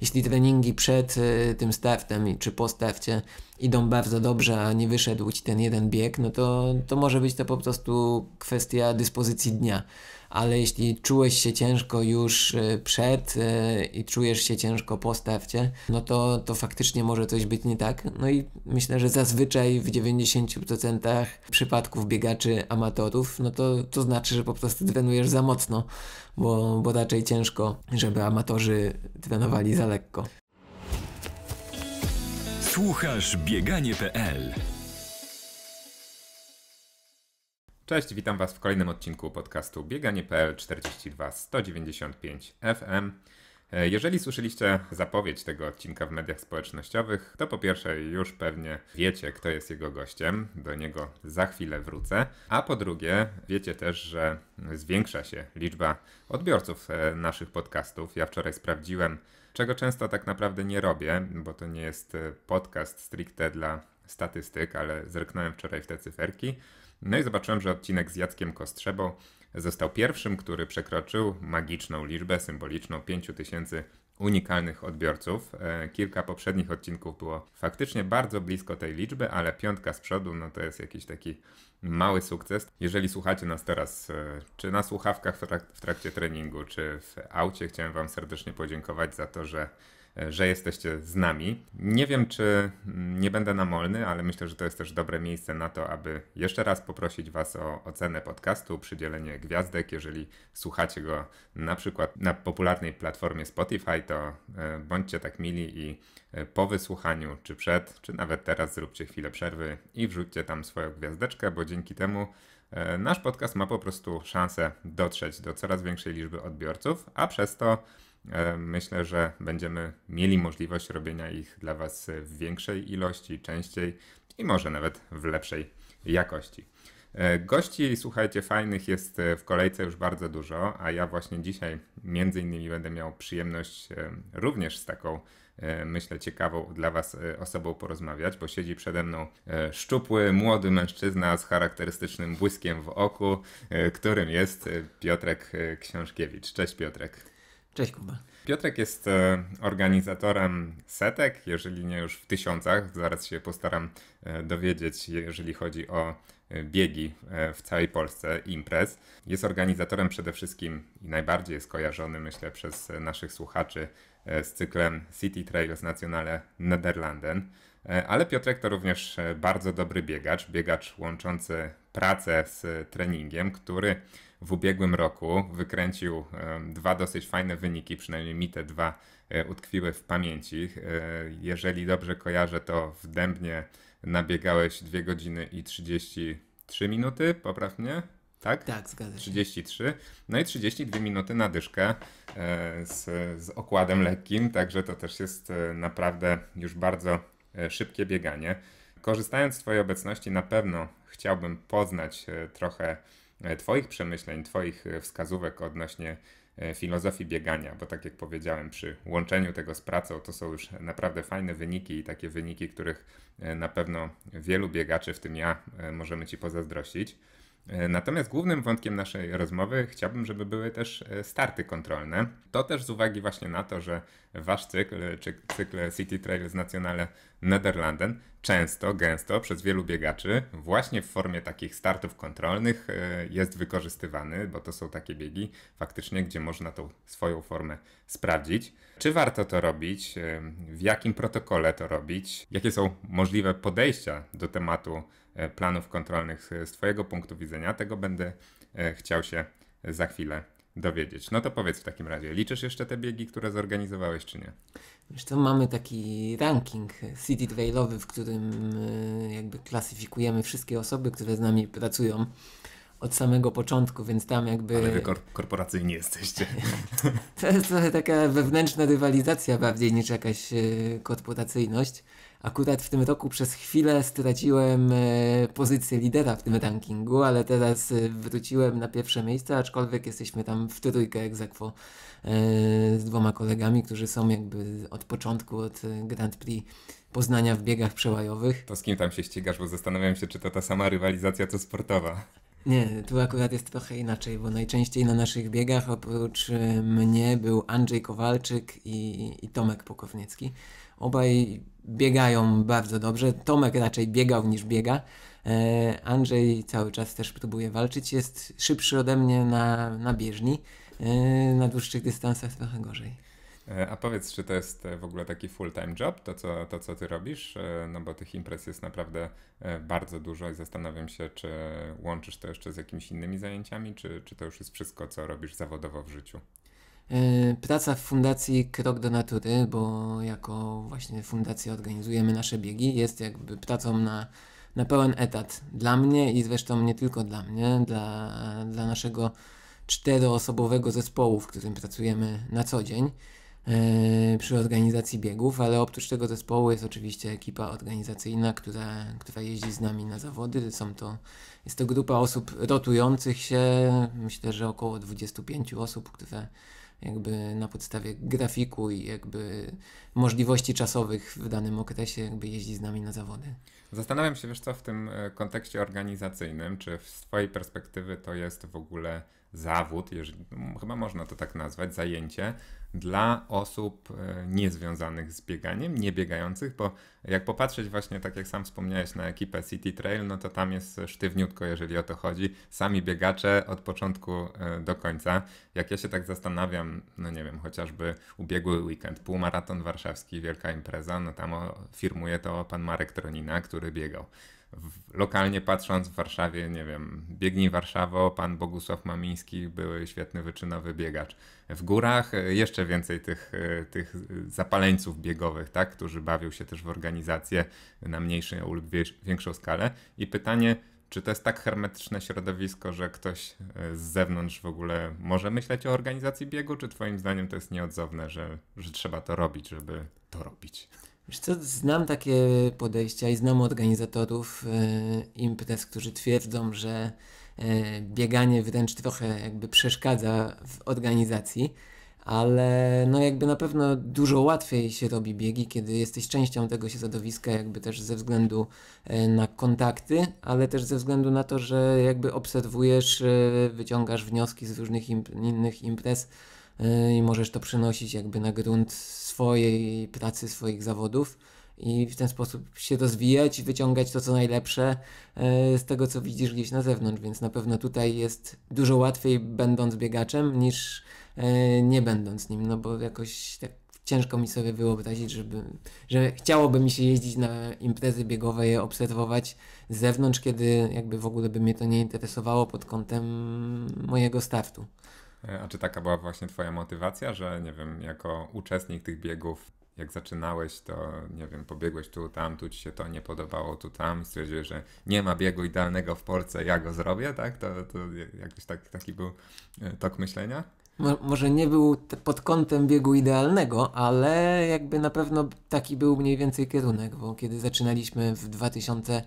Jeśli treningi przed y, tym stawtem czy po stawcie idą bardzo dobrze, a nie wyszedł ci ten jeden bieg, no to, to może być to po prostu kwestia dyspozycji dnia ale jeśli czułeś się ciężko już e, przed e, i czujesz się ciężko po stawcie, no to, to faktycznie może coś być nie tak. No i myślę, że zazwyczaj w 90% przypadków biegaczy amatorów, no to, to znaczy, że po prostu trenujesz za mocno, bo, bo raczej ciężko, żeby amatorzy trenowali za lekko. Słuchasz bieganie.pl Cześć, witam Was w kolejnym odcinku podcastu Bieganie.pl 42 195 FM. Jeżeli słyszeliście zapowiedź tego odcinka w mediach społecznościowych, to po pierwsze już pewnie wiecie, kto jest jego gościem, do niego za chwilę wrócę, a po drugie wiecie też, że zwiększa się liczba odbiorców e, naszych podcastów. Ja wczoraj sprawdziłem, czego często tak naprawdę nie robię, bo to nie jest e, podcast stricte dla statystyk, ale zerknąłem wczoraj w te cyferki. No i zobaczyłem, że odcinek z Jackiem Kostrzebą został pierwszym, który przekroczył magiczną liczbę symboliczną 5000 unikalnych odbiorców. E, kilka poprzednich odcinków było faktycznie bardzo blisko tej liczby, ale piątka z przodu no to jest jakiś taki mały sukces. Jeżeli słuchacie nas teraz, e, czy na słuchawkach w, trak w trakcie treningu, czy w aucie, chciałem Wam serdecznie podziękować za to, że E, że jesteście z nami. Nie wiem, czy nie będę namolny, ale myślę, że to jest też dobre miejsce na to, aby jeszcze raz poprosić Was o ocenę podcastu, przydzielenie gwiazdek. Jeżeli słuchacie go na przykład na popularnej platformie Spotify, to e, bądźcie tak mili i e, po wysłuchaniu, czy przed, czy nawet teraz zróbcie chwilę przerwy i wrzućcie tam swoją gwiazdeczkę, bo dzięki temu nasz podcast ma po prostu szansę dotrzeć do coraz większej liczby odbiorców, a przez to E, myślę, że będziemy mieli możliwość robienia ich dla Was w większej ilości, częściej i może nawet w lepszej jakości. E, gości, słuchajcie, fajnych jest e, w kolejce już bardzo dużo, a ja właśnie dzisiaj między innymi będę miał przyjemność również z taką, myślę, ciekawą dla Was osobą porozmawiać, bo siedzi przede mną szczupły, młody mężczyzna z charakterystycznym błyskiem w oku, którym jest Piotrek Książkiewicz. Cześć Piotrek. Cześć Kuba. Piotrek jest e, organizatorem setek, jeżeli nie już w tysiącach. Zaraz się postaram e, dowiedzieć, jeżeli chodzi o e, biegi w całej Polsce, imprez. Jest organizatorem przede wszystkim i najbardziej jest kojarzony, myślę, przez naszych słuchaczy z cyklem City Trails Nationale Nederlanden. Ale Piotrek to również bardzo dobry biegacz, biegacz łączący pracę z treningiem, który w ubiegłym roku wykręcił e, dwa dosyć fajne wyniki, przynajmniej mi te dwa e, utkwiły w pamięci. E, jeżeli dobrze kojarzę, to w Dębnie nabiegałeś 2 godziny i 33 minuty, poprawnie? Tak? Tak, zgadza się. 33. No i 32 minuty na dyszkę z, z okładem lekkim, także to też jest naprawdę już bardzo szybkie bieganie. Korzystając z Twojej obecności, na pewno chciałbym poznać trochę E, twoich przemyśleń, Twoich e, wskazówek odnośnie e, filozofii biegania, bo tak jak powiedziałem, przy łączeniu tego z pracą to są już naprawdę fajne wyniki i takie wyniki, których na pewno wielu biegaczy, w tym ja, możemy Ci pozazdrościć. E, natomiast głównym wątkiem naszej rozmowy chciałbym, żeby były też e, starty kontrolne. To też z uwagi właśnie na to, że wasz cykl, e, czy cykl City Trails Nationale Nederlanden często, gęsto przez wielu biegaczy właśnie w formie takich startów kontrolnych jest wykorzystywany, bo to są takie biegi faktycznie, gdzie można tą swoją formę sprawdzić. Czy warto to robić? W jakim protokole to robić? Jakie są możliwe podejścia do tematu E, planów kontrolnych z Twojego punktu widzenia. Tego będę e, chciał się za chwilę dowiedzieć. No to powiedz w takim razie, liczysz jeszcze te biegi, które zorganizowałeś, czy nie? Wiesz co, mamy taki ranking City Trailowy, w którym e, jakby klasyfikujemy wszystkie osoby, które z nami pracują od samego początku, więc tam jakby... Ale wy kor- korporacyjni jesteście. to jest trochę taka wewnętrzna rywalizacja bardziej niż jakaś korporacyjność. Akurat w tym roku przez chwilę straciłem e, pozycję lidera w tym rankingu, ale teraz e, wróciłem na pierwsze miejsce, aczkolwiek jesteśmy tam w trójkę egzekwo e, z dwoma kolegami, którzy są jakby od początku, od Grand Prix Poznania w biegach przełajowych. To z kim tam się ścigasz, bo zastanawiam się, czy to ta sama rywalizacja, co sportowa. Nie, tu akurat jest trochę inaczej, bo najczęściej na naszych biegach oprócz e, mnie był Andrzej Kowalczyk i, i Tomek Pokowniecki. Obaj biegają bardzo dobrze. Tomek raczej biegał niż biega. E, Andrzej cały czas też próbuje walczyć. Jest szybszy ode mnie na, na bieżni. E, na dłuższych dystansach trochę gorzej. E, a powiedz, czy to jest e, w ogóle taki full-time job, to co, to co ty robisz? E, no bo tych imprez jest naprawdę bardzo dużo i zastanawiam się, czy łączysz to jeszcze z jakimiś innymi zajęciami, czy, czy to już jest wszystko, co robisz zawodowo w życiu? Praca w Fundacji Krok do Natury, bo jako właśnie fundacja organizujemy nasze biegi, jest jakby pracą na, na pełen etat dla mnie i zresztą nie tylko dla mnie, dla, dla naszego czteroosobowego zespołu, w którym pracujemy na co dzień. E, przy organizacji biegów, ale oprócz tego zespołu jest oczywiście ekipa organizacyjna, która, która jeździ z nami na zawody. Są to, jest to grupa osób rotujących się, myślę, że około 25 osób, które jakby na podstawie grafiku i jakby możliwości czasowych w danym okresie jakby jeździ z nami na zawody. Zastanawiam się, wiesz co, w tym e, kontekście organizacyjnym, czy z Twojej perspektywy to jest w ogóle zawód, jeżeli, chyba można to tak nazwać, zajęcie dla osób e, niezwiązanych z bieganiem, niebiegających, bo jak popatrzeć właśnie, tak jak sam wspomniałeś, na ekipę City Trail, no to tam jest sztywniutko, jeżeli o to chodzi. Sami biegacze od początku e, do końca. Jak ja się tak zastanawiam, no nie wiem, chociażby ubiegły weekend, półmaraton warszawski, wielka impreza, no tam firmuje to pan Marek Tronina, który biegał w, lokalnie patrząc w Warszawie, nie wiem, biegnij Warszawo, pan Bogusław Mamiński, był świetny wyczynowy biegacz. W górach e, jeszcze więcej tych, e, tych zapaleńców biegowych, tak, którzy bawią się też w organizację na mniejszą lub większą skalę. I pytanie, czy to jest tak hermetyczne środowisko, że ktoś e, z zewnątrz w ogóle może myśleć o organizacji biegu, czy Twoim zdaniem to jest nieodzowne, że, że trzeba to robić, żeby to robić? Wiesz co, znam takie podejścia i znam organizatorów e, imprez, którzy twierdzą, że e, bieganie wręcz trochę jakby przeszkadza w organizacji, ale no jakby na pewno dużo łatwiej się robi biegi, kiedy jesteś częścią tego środowiska, jakby też ze względu e, na kontakty, ale też ze względu na to, że jakby obserwujesz, wyciągasz wnioski z różnych imp innych imprez, Y, i możesz to przenosić jakby na grunt swojej pracy, swoich zawodów i w ten sposób się rozwijać i wyciągać to, co najlepsze y, z tego, co widzisz gdzieś na zewnątrz, więc na pewno tutaj jest dużo łatwiej będąc biegaczem niż y, nie będąc nim, no bo jakoś tak ciężko mi sobie wyobrazić, żeby, że chciałoby mi się jeździć na imprezy biegowe, je obserwować z zewnątrz, kiedy jakby w ogóle by mnie to nie interesowało pod kątem mojego startu. E, a czy taka była właśnie Twoja motywacja, że nie wiem, jako uczestnik tych biegów, jak zaczynałeś, to nie wiem, pobiegłeś tu, tam, tu ci się to nie podobało, tu, tam, stwierdziłeś, że nie ma biegu idealnego w Polsce, ja go zrobię, tak? To, to jakiś tak, taki był e, tok myślenia? może nie był pod kątem biegu idealnego, ale jakby na pewno taki był mniej więcej kierunek, bo kiedy zaczynaliśmy w 2000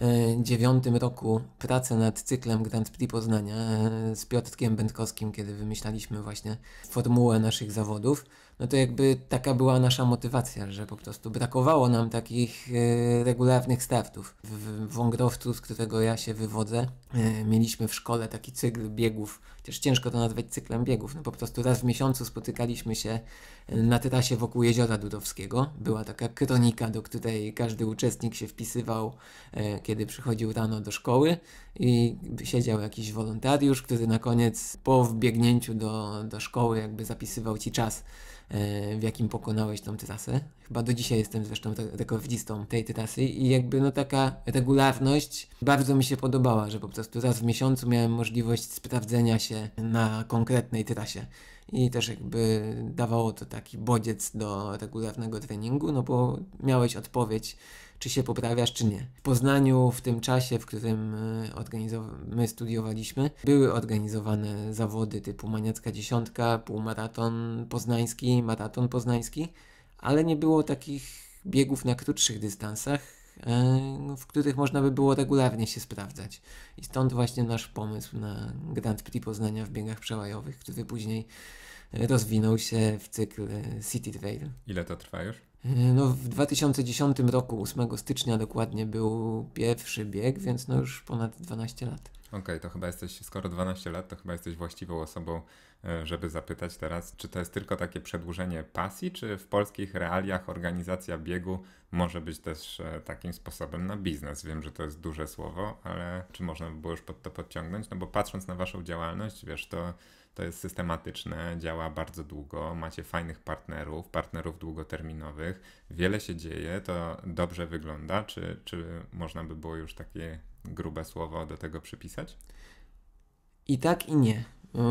2009 e, roku pracę nad cyklem Grand Prix Poznania e, z Piotrkiem Będkowskim, kiedy wymyślaliśmy właśnie formułę naszych zawodów no to jakby taka była nasza motywacja, że po prostu brakowało nam takich e, regularnych startów. W Wągrowcu, z którego ja się wywodzę, e, mieliśmy w szkole taki cykl biegów, chociaż ciężko to nazwać cyklem biegów, no po prostu raz w miesiącu spotykaliśmy się e, na trasie wokół Jeziora Dudowskiego. Była taka kronika, do której każdy uczestnik się wpisywał, e, kiedy przychodził rano do szkoły i siedział jakiś wolontariusz, który na koniec po wbiegnięciu do, do szkoły jakby zapisywał ci czas E, w jakim pokonałeś tą trasę. Chyba do dzisiaj jestem zresztą rekordzistą tak, tej trasy i jakby no taka regularność bardzo mi się podobała, że po prostu raz w miesiącu miałem możliwość sprawdzenia się na konkretnej trasie. I też jakby dawało to taki bodziec do regularnego treningu, no bo miałeś odpowiedź czy się poprawiasz, czy nie. W Poznaniu w tym czasie, w którym e, my studiowaliśmy, były organizowane zawody typu Maniacka Dziesiątka, półmaraton poznański, maraton poznański, ale nie było takich biegów na krótszych dystansach, e, w których można by było regularnie się sprawdzać. I stąd właśnie nasz pomysł na Grand Prix Poznania w biegach przełajowych, który później e, rozwinął się w cykl City Trail. Ile to trwa już? E, no, w 2010 roku, 8 stycznia dokładnie, był pierwszy bieg, więc no już ponad 12 lat. Okej, okay, to chyba jesteś, skoro 12 lat, to chyba jesteś właściwą osobą, e, żeby zapytać teraz, czy to jest tylko takie przedłużenie pasji, czy w polskich realiach organizacja biegu może być też e, takim sposobem na biznes? Wiem, że to jest duże słowo, ale czy można by było już pod to podciągnąć? No bo patrząc na Waszą działalność, wiesz, to to jest systematyczne, działa bardzo długo, macie fajnych partnerów, partnerów długoterminowych, wiele się dzieje, to dobrze wygląda. Czy, czy można by było już takie grube słowo do tego przypisać? I tak, i nie.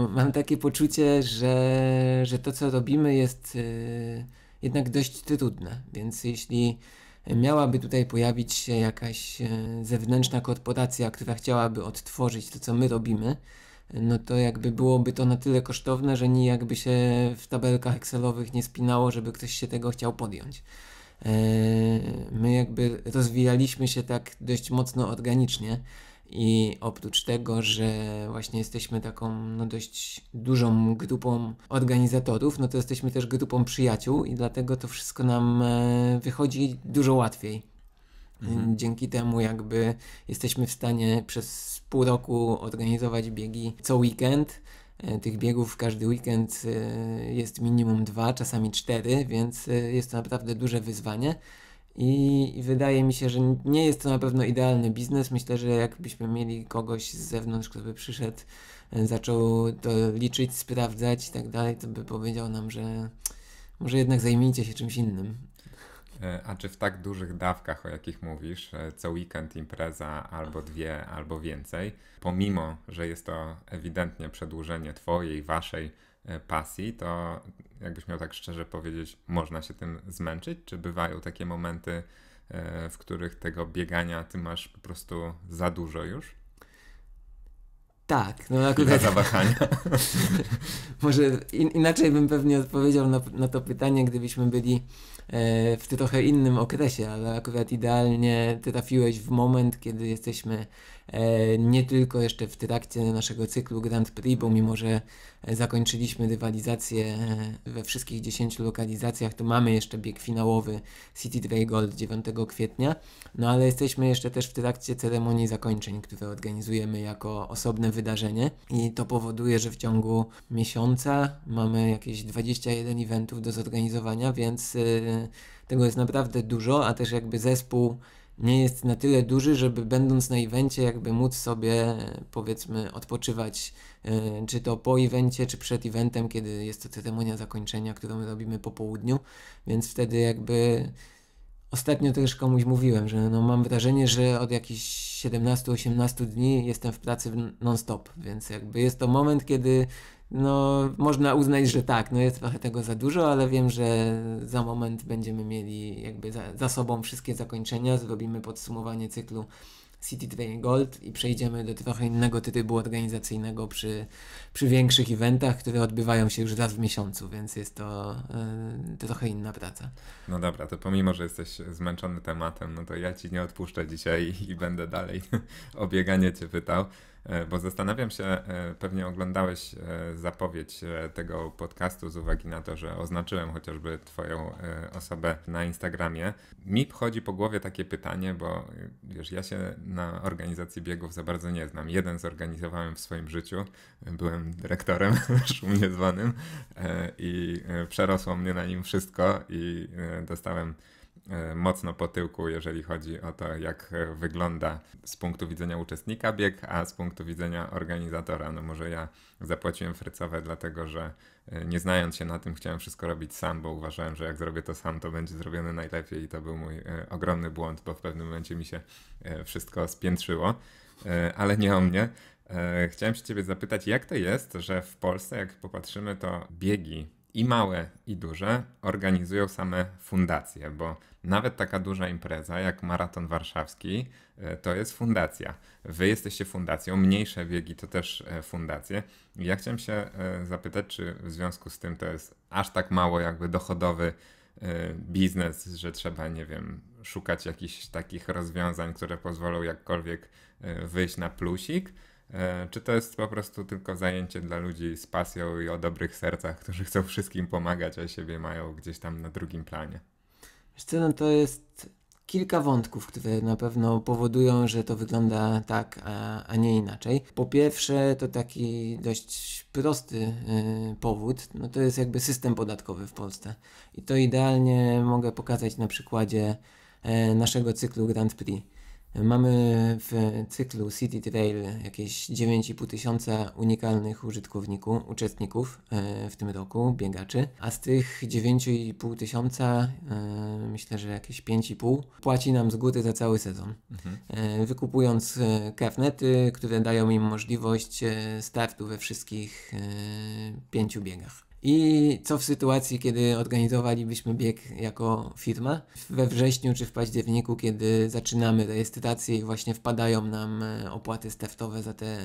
Mam takie poczucie, że, że to, co robimy, jest yy, jednak dość trudne. Więc jeśli miałaby tutaj pojawić się jakaś y, zewnętrzna korporacja, która chciałaby odtworzyć to, co my robimy, no to jakby byłoby to na tyle kosztowne, że nie jakby się w tabelkach Excelowych nie spinało, żeby ktoś się tego chciał podjąć. E, my jakby rozwijaliśmy się tak dość mocno organicznie i oprócz tego, że właśnie jesteśmy taką no dość dużą grupą organizatorów, no to jesteśmy też grupą przyjaciół i dlatego to wszystko nam e, wychodzi dużo łatwiej Mhm. Dzięki temu jakby jesteśmy w stanie przez pół roku organizować biegi co weekend. E, tych biegów każdy weekend e, jest minimum dwa, czasami cztery, więc e, jest to naprawdę duże wyzwanie. I wydaje mi się, że nie jest to na pewno idealny biznes. Myślę, że jakbyśmy mieli kogoś z zewnątrz, kto by przyszedł, zaczął to liczyć, sprawdzać i tak dalej, to by powiedział nam, że może jednak zajmijcie się czymś innym. E, a czy w tak dużych dawkach, o jakich mówisz, e, co weekend impreza albo dwie, albo więcej, pomimo, że jest to ewidentnie przedłużenie Twojej, Waszej e, pasji, to jakbyś miał tak szczerze powiedzieć, można się tym zmęczyć? Czy bywają takie momenty, w których tego biegania ty masz po prostu za dużo już? Tak, no akurat. zawahania. Może in, inaczej bym pewnie odpowiedział na, na to pytanie, gdybyśmy byli E, w trochę innym okresie, ale akurat idealnie trafiłeś w moment, kiedy jesteśmy E, nie tylko jeszcze w trakcie naszego cyklu Grand Prix, bo mimo, że zakończyliśmy rywalizację e, we wszystkich 10 lokalizacjach, to mamy jeszcze bieg finałowy City Trail Gold 9 kwietnia, no ale jesteśmy jeszcze też w trakcie ceremonii zakończeń, które organizujemy jako osobne wydarzenie i to powoduje, że w ciągu miesiąca mamy jakieś 21 eventów do zorganizowania, więc e, tego jest naprawdę dużo, a też jakby zespół nie jest na tyle duży, żeby będąc na evencie jakby móc sobie powiedzmy odpoczywać, e, czy to po evencie, czy przed eventem, kiedy jest to ceremonia zakończenia, którą robimy po południu, więc wtedy jakby ostatnio też komuś mówiłem, że no mam wrażenie, że od jakichś 17-18 dni jestem w pracy non-stop, więc jakby jest to moment, kiedy no można uznać, że tak, no jest trochę tego za dużo, ale wiem, że za moment będziemy mieli jakby za, za sobą wszystkie zakończenia, zrobimy podsumowanie cyklu City Train Gold i przejdziemy do trochę innego typu organizacyjnego przy, przy większych eventach, które odbywają się już raz w miesiącu, więc jest to e, trochę inna praca. No dobra, to pomimo, że jesteś zmęczony tematem, no to ja ci nie odpuszczę dzisiaj i, będę dalej obieganie cię pytał. E, bo zastanawiam się, e, pewnie oglądałeś e, zapowiedź tego podcastu z uwagi na to, że oznaczyłem chociażby Twoją osobę na Instagramie. Mi chodzi po głowie takie pytanie, bo wiesz, ja się na organizacji biegów za bardzo nie znam. Jeden zorganizowałem w swoim życiu, byłem dyrektorem szumnie zwanym i przerosło mnie na nim wszystko i dostałem E, mocno po tyłku, jeżeli chodzi o to, jak e, wygląda z punktu widzenia uczestnika bieg, a z punktu widzenia organizatora. No może ja zapłaciłem frycowe, dlatego że e, nie znając się na tym, chciałem wszystko robić sam, bo uważałem, że jak zrobię to sam, to będzie zrobione najlepiej i to był mój ogromny błąd, bo w pewnym momencie mi się wszystko spiętrzyło, ale nie o mnie. Chciałem się Ciebie zapytać, jak to jest, że w Polsce, jak popatrzymy, to biegi i małe, i duże organizują same fundacje, bo nawet taka duża impreza jak Maraton Warszawski e, to jest fundacja. Wy jesteście fundacją, mniejsze biegi to też e, fundacje. Ja chciałem się e, zapytać, czy w związku z tym to jest aż tak mało jakby dochodowy biznes, że trzeba, nie wiem, szukać jakichś takich rozwiązań, które pozwolą jakkolwiek wyjść na plusik. Czy to jest po prostu tylko zajęcie dla ludzi z pasją i o dobrych sercach, którzy chcą wszystkim pomagać, a siebie mają gdzieś tam na drugim planie? Sceną to jest kilka wątków, które na pewno powodują, że to wygląda tak, a, a nie inaczej. Po pierwsze, to taki dość prosty y, powód, no to jest jakby system podatkowy w Polsce. I to idealnie mogę pokazać na przykładzie y, naszego cyklu Grand Prix. Mamy w cyklu City Trail jakieś 9,5 tysiąca unikalnych użytkowników, uczestników e, w tym roku, biegaczy, a z tych 9,5 tysiąca e, myślę, że jakieś 5,5 płaci nam z góry za cały sezon. Mhm. E, wykupując kafnety, które dają im możliwość startu we wszystkich pięciu biegach. I co w sytuacji, kiedy organizowalibyśmy bieg jako firma? We wrześniu czy w październiku, kiedy zaczynamy rejestrację i właśnie wpadają nam e, opłaty steftowe za te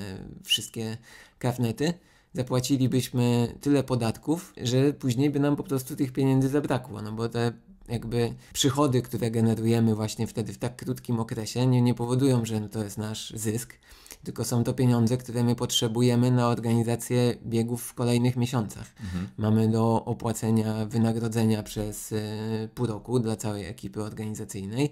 wszystkie kafnety, zapłacilibyśmy tyle podatków, że później by nam po prostu tych pieniędzy zabrakło, no bo te jakby przychody, które generujemy właśnie wtedy w tak krótkim okresie, nie, nie powodują, że to jest nasz zysk tylko są to pieniądze, które my potrzebujemy na organizację biegów w kolejnych miesiącach. Mhm. Mamy do opłacenia wynagrodzenia przez y, pół roku dla całej ekipy organizacyjnej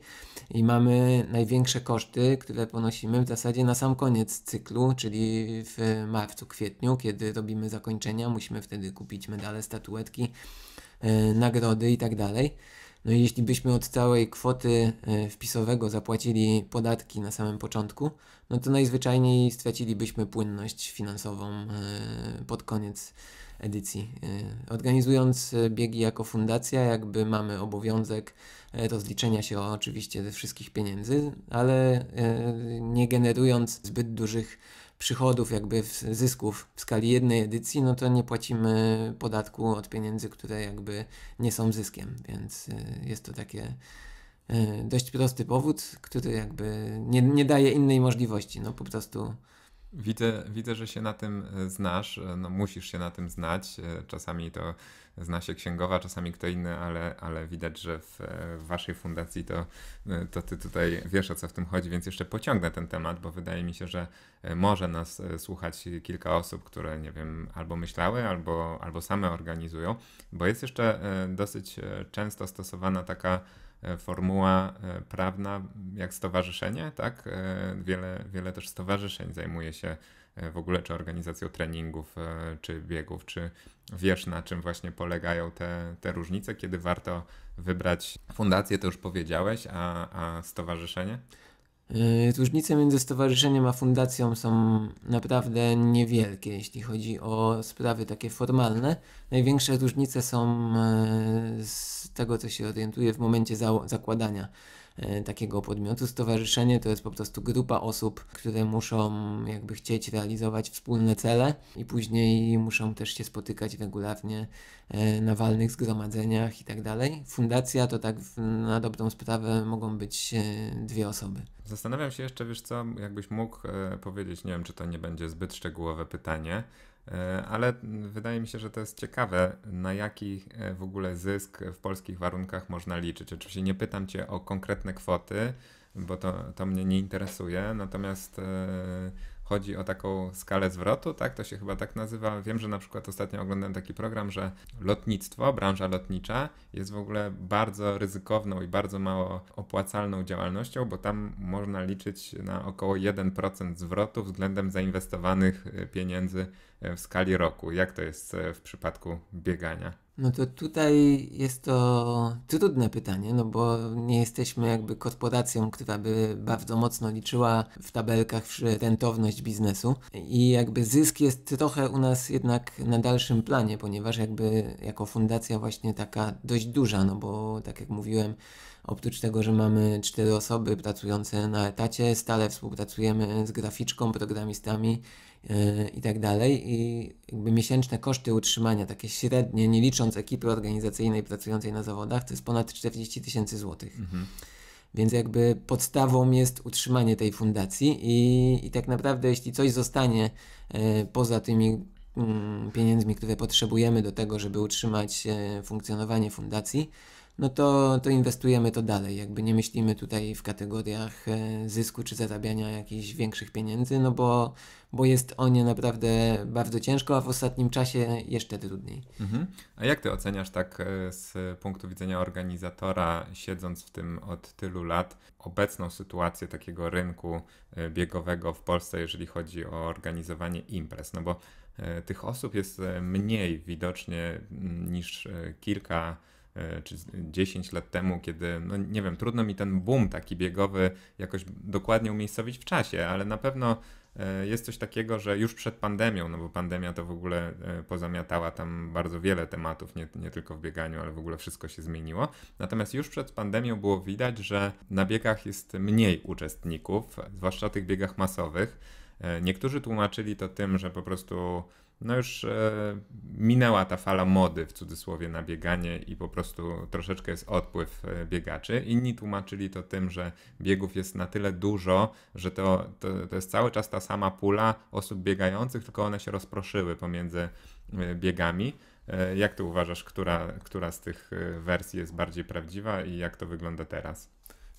i mamy największe koszty, które ponosimy w zasadzie na sam koniec cyklu, czyli w marcu, kwietniu, kiedy robimy zakończenia, musimy wtedy kupić medale, statuetki, y, nagrody itd. Tak no i jeśli byśmy od całej kwoty e, wpisowego zapłacili podatki na samym początku, no to najzwyczajniej stracilibyśmy płynność finansową e, pod koniec edycji. E, organizując biegi jako fundacja, jakby mamy obowiązek rozliczenia się oczywiście ze wszystkich pieniędzy, ale nie generując zbyt dużych przychodów, jakby zysków w skali jednej edycji, no to nie płacimy podatku od pieniędzy, które jakby nie są zyskiem, więc y, jest to takie y, dość prosty powód, który jakby nie, nie daje innej możliwości, no po prostu Widzę, widzę, że się na tym e, znasz, e, no musisz się na tym znać. E, czasami to zna się księgowa, czasami kto inny, ale, ale widać, że w, w waszej fundacji to, to ty tutaj wiesz o co w tym chodzi, więc jeszcze pociągnę ten temat, bo wydaje mi się, że może nas słuchać kilka osób, które nie wiem, albo myślały, albo, albo same organizują, bo jest jeszcze dosyć często stosowana taka E, formuła e, prawna jak stowarzyszenie, tak? E, wiele, wiele też stowarzyszeń zajmuje się w ogóle czy organizacją treningów, czy biegów, czy wiesz na czym właśnie polegają te, te różnice, kiedy warto wybrać fundację, to już powiedziałeś, a, a stowarzyszenie? Y, różnice między stowarzyszeniem a fundacją są naprawdę niewielkie, jeśli chodzi o sprawy takie formalne. Największe różnice są y, z tego, co się orientuje w momencie zakładania E, takiego podmiotu. Stowarzyszenie to jest po prostu grupa osób, które muszą jakby chcieć realizować wspólne cele i później muszą też się spotykać regularnie e, na walnych zgromadzeniach i tak dalej. Fundacja to tak na dobrą sprawę mogą być e, dwie osoby. Zastanawiam się jeszcze, wiesz co, jakbyś mógł powiedzieć, nie wiem, czy to nie będzie zbyt szczegółowe pytanie, E, ale wydaje mi się, że to jest ciekawe, na jaki e, w ogóle zysk w polskich warunkach można liczyć. Oczywiście nie pytam Cię o konkretne kwoty, bo to, to mnie nie interesuje, natomiast e, chodzi o taką skalę zwrotu, tak? To się chyba tak nazywa. Wiem, że na przykład ostatnio oglądałem taki program, że lotnictwo, branża lotnicza jest w ogóle bardzo ryzykowną i bardzo mało opłacalną działalnością, bo tam można liczyć na około 1% zwrotu względem zainwestowanych pieniędzy w skali roku. Jak to jest e, w przypadku biegania? No to tutaj jest to trudne pytanie, no bo nie jesteśmy jakby korporacją, która by bardzo mocno liczyła w tabelkach rentowność biznesu i jakby zysk jest trochę u nas jednak na dalszym planie, ponieważ jakby jako fundacja właśnie taka dość duża, no bo tak jak mówiłem, Oprócz tego, że mamy cztery osoby pracujące na etacie, stale współpracujemy z graficzką, programistami, i tak dalej. I jakby miesięczne koszty utrzymania, takie średnie, nie licząc ekipy organizacyjnej pracującej na zawodach, to jest ponad 40 tysięcy złotych. Mhm. Więc jakby podstawą jest utrzymanie tej fundacji i, i tak naprawdę jeśli coś zostanie e, poza tymi mm, pieniędzmi, które potrzebujemy do tego, żeby utrzymać e, funkcjonowanie fundacji, no to, to inwestujemy to dalej. Jakby nie myślimy tutaj w kategoriach e, zysku czy zarabiania jakichś większych pieniędzy, no bo, bo jest o nie naprawdę bardzo ciężko, a w ostatnim czasie jeszcze trudniej. Mhm. A jak ty oceniasz tak e, z punktu widzenia organizatora, siedząc w tym od tylu lat, obecną sytuację takiego rynku e, biegowego w Polsce, jeżeli chodzi o organizowanie imprez? No bo tych osób jest mniej widocznie niż kilka E, czy 10 lat temu, kiedy, no nie wiem, trudno mi ten boom taki biegowy jakoś dokładnie umiejscowić w czasie, ale na pewno e, jest coś takiego, że już przed pandemią, no bo pandemia to w ogóle e, pozamiatała tam bardzo wiele tematów, nie, nie tylko w bieganiu, ale w ogóle wszystko się zmieniło. Natomiast już przed pandemią było widać, że na biegach jest mniej uczestników, zwłaszcza tych biegach masowych. Niektórzy tłumaczyli to tym, że po prostu no już e, minęła ta fala mody w cudzysłowie na bieganie i po prostu troszeczkę jest odpływ e, biegaczy. Inni tłumaczyli to tym, że biegów jest na tyle dużo, że to, to, to jest cały czas ta sama pula osób biegających, tylko one się rozproszyły pomiędzy e, biegami. E, jak ty uważasz, która, która z tych wersji jest bardziej prawdziwa i jak to wygląda teraz?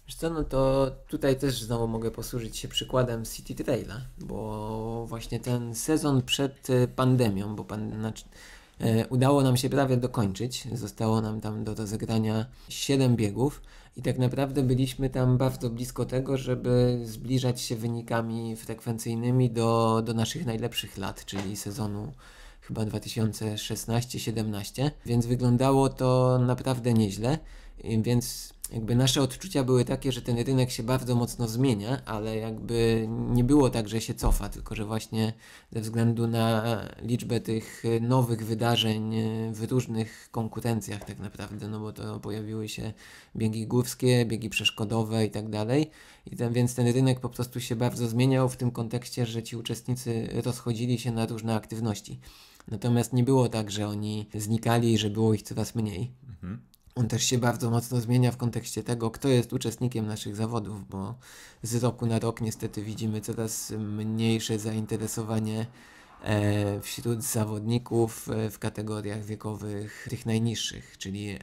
Wiesz co, no to tutaj też znowu mogę posłużyć się przykładem City Traila, bo właśnie ten sezon przed e, pandemią, bo pan, znaczy, e, udało nam się prawie dokończyć, zostało nam tam do rozegrania 7 biegów i tak naprawdę byliśmy tam bardzo blisko tego, żeby zbliżać się wynikami frekwencyjnymi do, do naszych najlepszych lat, czyli sezonu chyba 2016-17, więc wyglądało to naprawdę nieźle. Więc jakby nasze odczucia były takie, że ten rynek się bardzo mocno zmienia, ale jakby nie było tak, że się cofa, tylko że właśnie ze względu na liczbę tych nowych wydarzeń w różnych konkurencjach tak naprawdę, no bo to pojawiły się biegi górskie, biegi przeszkodowe i tak dalej. I więc ten rynek po prostu się bardzo zmieniał w tym kontekście, że ci uczestnicy rozchodzili się na różne aktywności. Natomiast nie było tak, że oni znikali i że było ich coraz mniej. Mhm on też się bardzo mocno zmienia w kontekście tego, kto jest uczestnikiem naszych zawodów, bo z roku na rok niestety widzimy coraz mniejsze zainteresowanie e, wśród zawodników e, w kategoriach wiekowych tych najniższych, czyli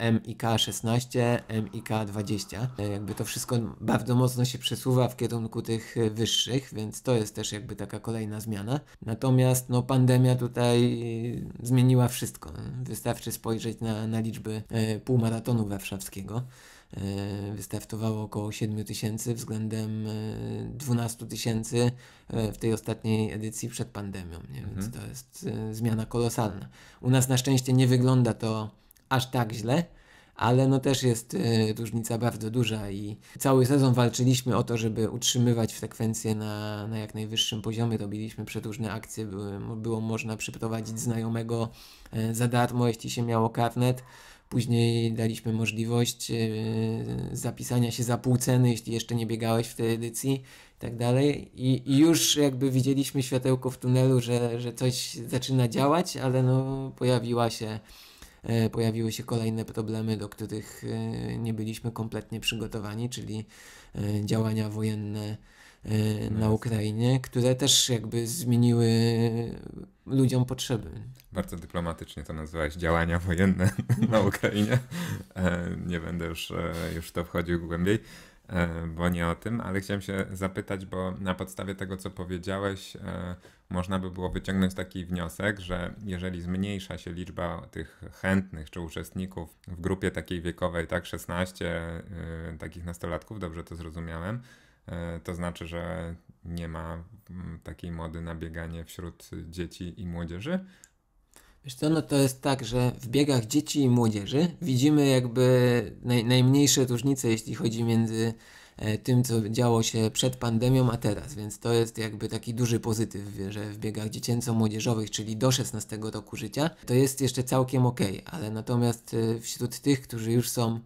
MIK-16, MIK-20. E, jakby to wszystko bardzo mocno się przesuwa w kierunku tych e, wyższych, więc to jest też jakby taka kolejna zmiana. Natomiast no, pandemia tutaj e, zmieniła wszystko. Wystarczy spojrzeć na, na liczby półmaratonu warszawskiego wystartowało około 7 tysięcy względem 12 tysięcy w tej ostatniej edycji przed pandemią, nie? więc mhm. to jest zmiana kolosalna. U nas na szczęście nie wygląda to aż tak źle, ale no też jest y, różnica bardzo duża i cały sezon walczyliśmy o to, żeby utrzymywać frekwencję na, na jak najwyższym poziomie. Robiliśmy przeróżne akcje, były, było można przyprowadzić znajomego y, za darmo, jeśli się miało karnet. Później daliśmy możliwość y, zapisania się za pół ceny, jeśli jeszcze nie biegałeś w tej edycji tak dalej. I, I, już jakby widzieliśmy światełko w tunelu, że, że coś zaczyna działać, ale no pojawiła się E, pojawiły się kolejne problemy, do których e, nie byliśmy kompletnie przygotowani, czyli e, działania wojenne no na Ukrainie, które też jakby zmieniły ludziom potrzeby. Bardzo dyplomatycznie to nazwałeś działania wojenne na Ukrainie. Nie będę już, już to wchodził głębiej, bo nie o tym, ale chciałem się zapytać, bo na podstawie tego, co powiedziałeś, można by było wyciągnąć taki wniosek, że jeżeli zmniejsza się liczba tych chętnych czy uczestników w grupie takiej wiekowej, tak 16 y, takich nastolatków, dobrze to zrozumiałem, y, to znaczy, że nie ma mm, takiej mody na bieganie wśród dzieci i młodzieży. Wiesz co, no to jest tak, że w biegach dzieci i młodzieży widzimy jakby naj, najmniejsze różnice, jeśli chodzi między E, tym, co działo się przed pandemią, a teraz, więc to jest jakby taki duży pozytyw, że w biegach dziecięco-młodzieżowych, czyli do 16 roku życia, to jest jeszcze całkiem ok, ale natomiast e, wśród tych, którzy już są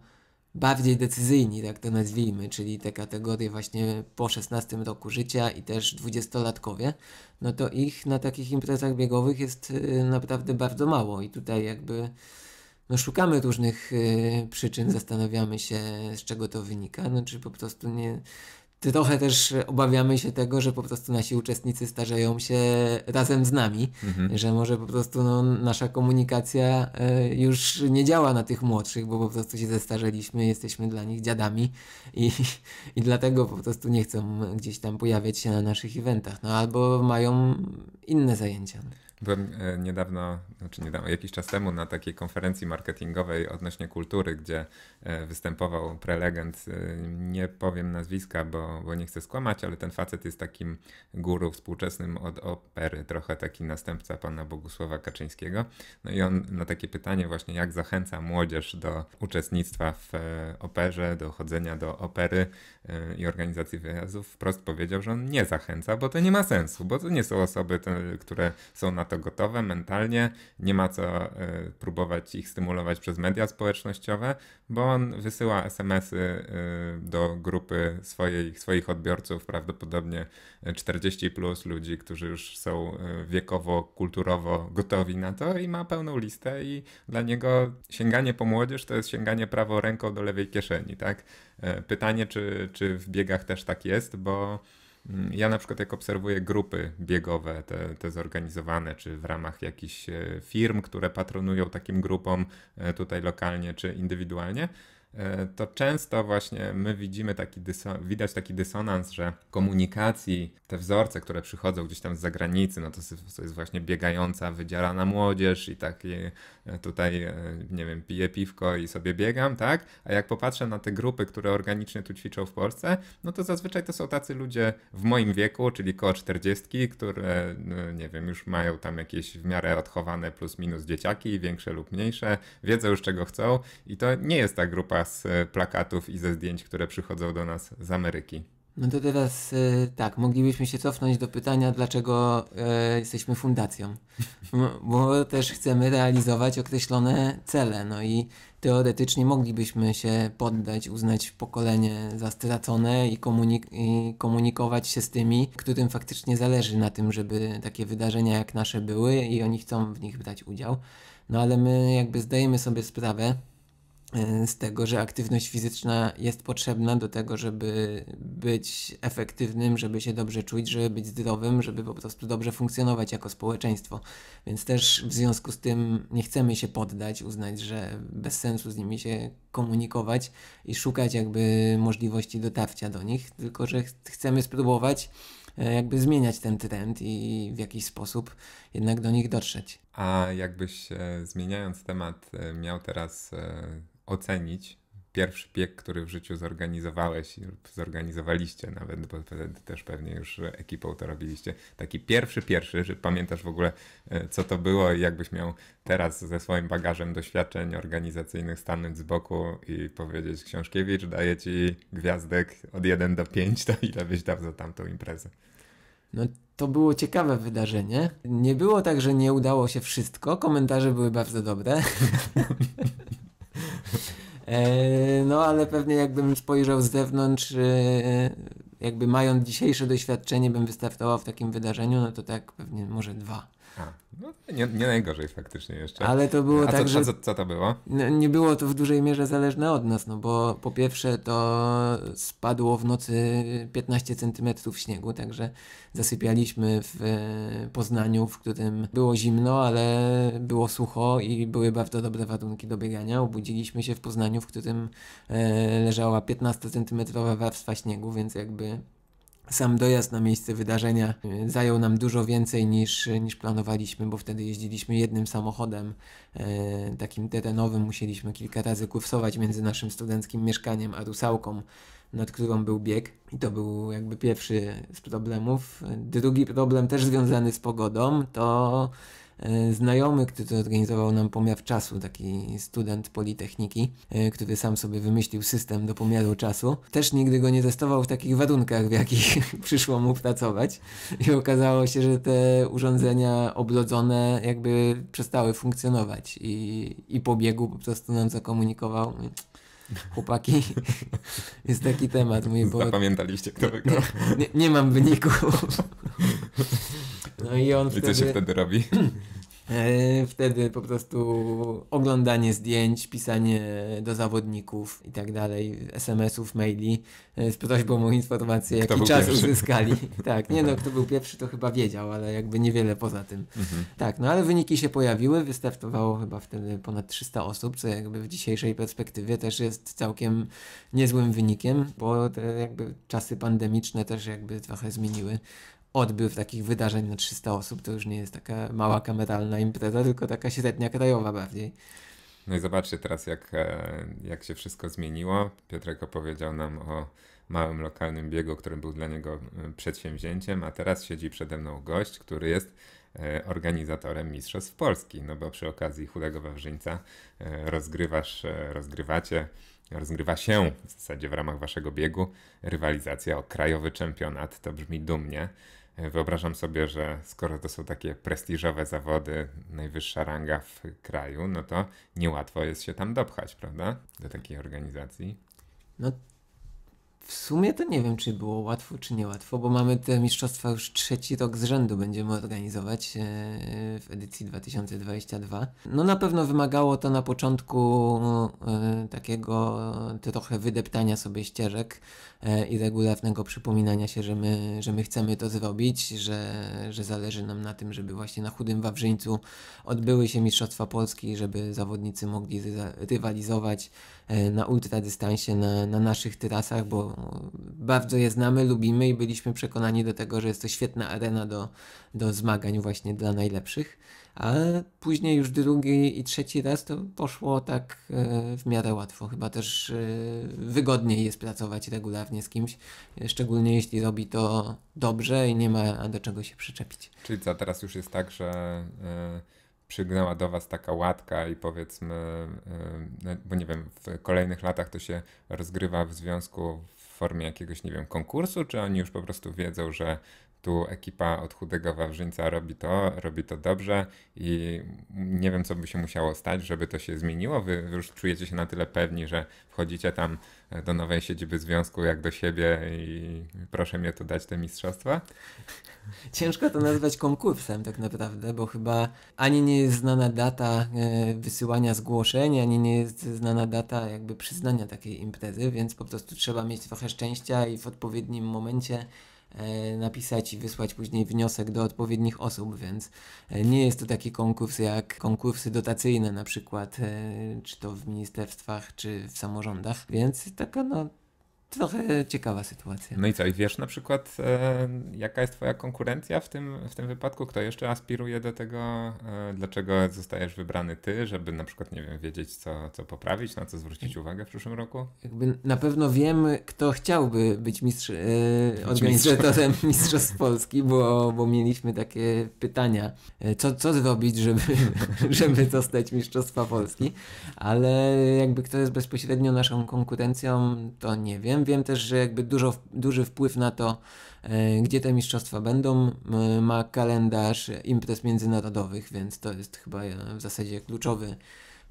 bardziej decyzyjni, tak to nazwijmy, czyli te kategorie właśnie po 16 roku życia i też 20-latkowie, no to ich na takich imprezach biegowych jest e, naprawdę bardzo mało i tutaj jakby no szukamy różnych y, przyczyn, zastanawiamy się, z czego to wynika, no czy po prostu nie. Trochę też obawiamy się tego, że po prostu nasi uczestnicy starzeją się razem z nami, mhm. że może po prostu no, nasza komunikacja y, już nie działa na tych młodszych, bo po prostu się zestarzeliśmy, jesteśmy dla nich dziadami i, i dlatego po prostu nie chcą gdzieś tam pojawiać się na naszych eventach, no albo mają inne zajęcia. Byłem e, niedawno, znaczy niedawno, jakiś czas temu na takiej konferencji marketingowej odnośnie kultury, gdzie e, występował prelegent, e, nie powiem nazwiska, bo, bo nie chcę skłamać, ale ten facet jest takim guru współczesnym od opery, trochę taki następca pana Bogusława Kaczyńskiego. No i on na takie pytanie właśnie, jak zachęca młodzież do uczestnictwa w operze, do chodzenia do opery, i organizacji wyjazdów wprost powiedział, że on nie zachęca, bo to nie ma sensu, bo to nie są osoby, te, które są na to gotowe mentalnie, nie ma co e, próbować ich stymulować przez media społecznościowe, bo on wysyła SMS-y e, do grupy swojej, swoich odbiorców, prawdopodobnie 40 plus ludzi, którzy już są e, wiekowo, kulturowo gotowi na to i ma pełną listę i dla niego sięganie po młodzież to jest sięganie prawą ręką do lewej kieszeni, tak? E, pytanie, czy, czy w biegach też tak jest, bo mm, ja na przykład jak obserwuję grupy biegowe, te, te zorganizowane, czy w ramach jakichś e, firm, które patronują takim grupom tutaj lokalnie, czy indywidualnie, E, to często właśnie my widzimy taki widać taki dysonans, że komunikacji, te wzorce, które przychodzą gdzieś tam z zagranicy, no to, to jest właśnie biegająca, wydzielana młodzież i takie tutaj, e, nie wiem, piję piwko i sobie biegam, tak? A jak popatrzę na te grupy, które organicznie tu ćwiczą w Polsce, no to zazwyczaj to są tacy ludzie w moim wieku, czyli koło 40, które, no, nie wiem, już mają tam jakieś w miarę odchowane plus minus dzieciaki, większe lub mniejsze, wiedzą już czego chcą i to nie jest ta grupa z plakatów i ze zdjęć, które przychodzą do nas z Ameryki. No to teraz y, tak, moglibyśmy się cofnąć do pytania, dlaczego y, jesteśmy fundacją. Bo też chcemy realizować określone cele. No i teoretycznie moglibyśmy się poddać, uznać pokolenie za stracone i, komunik i komunikować się z tymi, którym faktycznie zależy na tym, żeby takie wydarzenia jak nasze były i oni chcą w nich brać udział. No ale my jakby zdajemy sobie sprawę, z tego, że aktywność fizyczna jest potrzebna do tego, żeby być efektywnym, żeby się dobrze czuć, żeby być zdrowym, żeby po prostu dobrze funkcjonować jako społeczeństwo. Więc też w związku z tym nie chcemy się poddać, uznać, że bez sensu z nimi się komunikować i szukać jakby możliwości dotarcia do nich, tylko że chcemy spróbować e, jakby zmieniać ten trend i w jakiś sposób jednak do nich dotrzeć. A jakbyś e, zmieniając temat e, miał teraz ocenić pierwszy bieg, który w życiu zorganizowałeś lub zorganizowaliście nawet, bo wtedy też pewnie już ekipą to robiliście. Taki pierwszy, pierwszy, że pamiętasz w ogóle e, co to było i jakbyś miał teraz ze swoim bagażem doświadczeń organizacyjnych stanąć z boku i powiedzieć Książkiewicz daje ci gwiazdek od 1 do 5, to ile byś dał za tamtą imprezę? No to było ciekawe wydarzenie. Nie było tak, że nie udało się wszystko. Komentarze były bardzo dobre. E, no ale pewnie jakbym spojrzał z zewnątrz, e, jakby mając dzisiejsze doświadczenie, bym wystartował w takim wydarzeniu, no to tak pewnie może dwa. A, no, nie, nie, najgorzej faktycznie jeszcze. Ale to było A tak, co, że... Co, co to było? No, nie było to w dużej mierze zależne od nas, no bo po pierwsze to spadło w nocy 15 centymetrów śniegu, także zasypialiśmy w e, Poznaniu, w którym było zimno, ale było sucho i były bardzo dobre warunki do biegania. Obudziliśmy się w Poznaniu, w którym e, leżała 15 centymetrowa warstwa śniegu, więc jakby sam dojazd na miejsce wydarzenia e, zajął nam dużo więcej niż, niż planowaliśmy, bo wtedy jeździliśmy jednym samochodem, e, takim terenowym. Musieliśmy kilka razy kursować między naszym studenckim mieszkaniem a rusałką, nad którą był bieg. I to był jakby pierwszy z problemów. Drugi problem, też związany z pogodą, to E, znajomy, który zorganizował nam pomiar czasu, taki student Politechniki, e, który sam sobie wymyślił system do pomiaru czasu. Też nigdy go nie testował w takich warunkach, w jakich przyszło mu pracować i okazało się, że te urządzenia oblodzone jakby przestały funkcjonować i, i po biegu po prostu nam zakomunikował Chłopaki, jest taki temat mój, bo... Zapamiętaliście, kto wygrał. Nie, nie, nie mam wyniku. No i on I wtedy... co się wtedy robi? E, wtedy po prostu oglądanie zdjęć, pisanie do zawodników i tak dalej, SMS-ów, maili e, z prośbą o informację, jaki czas pierwszy? uzyskali. Tak, nie no, tak. kto był pierwszy, to chyba wiedział, ale jakby niewiele poza tym. Mhm. Tak, no ale wyniki się pojawiły, wystartowało chyba wtedy ponad 300 osób, co jakby w dzisiejszej perspektywie też jest całkiem niezłym wynikiem, bo te jakby czasy pandemiczne też jakby trochę zmieniły odbiór takich wydarzeń na 300 osób to już nie jest taka mała kameralna impreza, tylko taka średnia krajowa bardziej. No i zobaczcie teraz, jak, e, jak się wszystko zmieniło. Piotrek opowiedział nam o małym lokalnym biegu, który był dla niego e, przedsięwzięciem, a teraz siedzi przede mną gość, który jest e, organizatorem Mistrzostw Polski, no bo przy okazji Chudego Wawrzyńca rozgrywasz, rozgrywacie, rozgrywa się w zasadzie w ramach waszego biegu rywalizacja o krajowy czempionat, to brzmi dumnie. Wyobrażam sobie, że skoro to są takie prestiżowe zawody, najwyższa ranga w kraju, no to niełatwo jest się tam dopchać, prawda? Do takiej organizacji. No w sumie to nie wiem, czy było łatwo, czy niełatwo, bo mamy te mistrzostwa już trzeci rok z rzędu będziemy organizować e, w edycji 2022. No na pewno wymagało to na początku e, takiego trochę wydeptania sobie ścieżek e, i regularnego przypominania się, że my, że my chcemy to zrobić, że, że zależy nam na tym, żeby właśnie na chudym Wawrzyńcu odbyły się Mistrzostwa Polski, żeby zawodnicy mogli rywalizować E, na ultradystansie na, na naszych trasach, bo bardzo je znamy, lubimy i byliśmy przekonani do tego, że jest to świetna arena do, do zmagań właśnie dla najlepszych. A później już drugi i trzeci raz to poszło tak e, w miarę łatwo. Chyba też e, wygodniej jest pracować regularnie z kimś, szczególnie jeśli robi to dobrze i nie ma do czego się przyczepić. Czyli co, teraz już jest tak, że... Yy przygnęła do Was taka łatka i powiedzmy, y, no, bo nie wiem, w kolejnych latach to się rozgrywa w związku w formie jakiegoś, nie wiem, konkursu, czy oni już po prostu wiedzą, że tu ekipa od chudego Wawrzyńca robi to, robi to dobrze i nie wiem, co by się musiało stać, żeby to się zmieniło. Wy już czujecie się na tyle pewni, że wchodzicie tam e, do nowej siedziby związku jak do siebie i proszę mnie tu dać te mistrzostwa? Ciężko to nazwać konkursem tak naprawdę, bo chyba ani nie jest znana data e, wysyłania zgłoszeń, ani nie jest znana data jakby przyznania takiej imprezy, więc po prostu trzeba mieć trochę szczęścia i w odpowiednim momencie e, napisać i wysłać później wniosek do odpowiednich osób, więc e, nie jest to taki konkurs jak konkursy dotacyjne na przykład, czy to w ministerstwach, czy w samorządach, więc taka no trochę ciekawa sytuacja. No i co, i wiesz na przykład, e, jaka jest twoja konkurencja w tym, w tym wypadku? Kto jeszcze aspiruje do tego? E, dlaczego zostajesz wybrany ty, żeby na przykład, nie wiem, wiedzieć, co, co poprawić, na co zwrócić uwagę w przyszłym roku? Jakby na pewno wiem, kto chciałby być mistrz, e, organizatorem Mistrzostw Polski, bo, bo mieliśmy takie pytania, e, co, co zrobić, żeby, żeby zostać Mistrzostwa Polski, ale jakby kto jest bezpośrednio naszą konkurencją, to nie wiem wiem też, że jakby dużo, duży wpływ na to, e, gdzie te mistrzostwa będą, ma kalendarz imprez międzynarodowych, więc to jest chyba e, w zasadzie kluczowy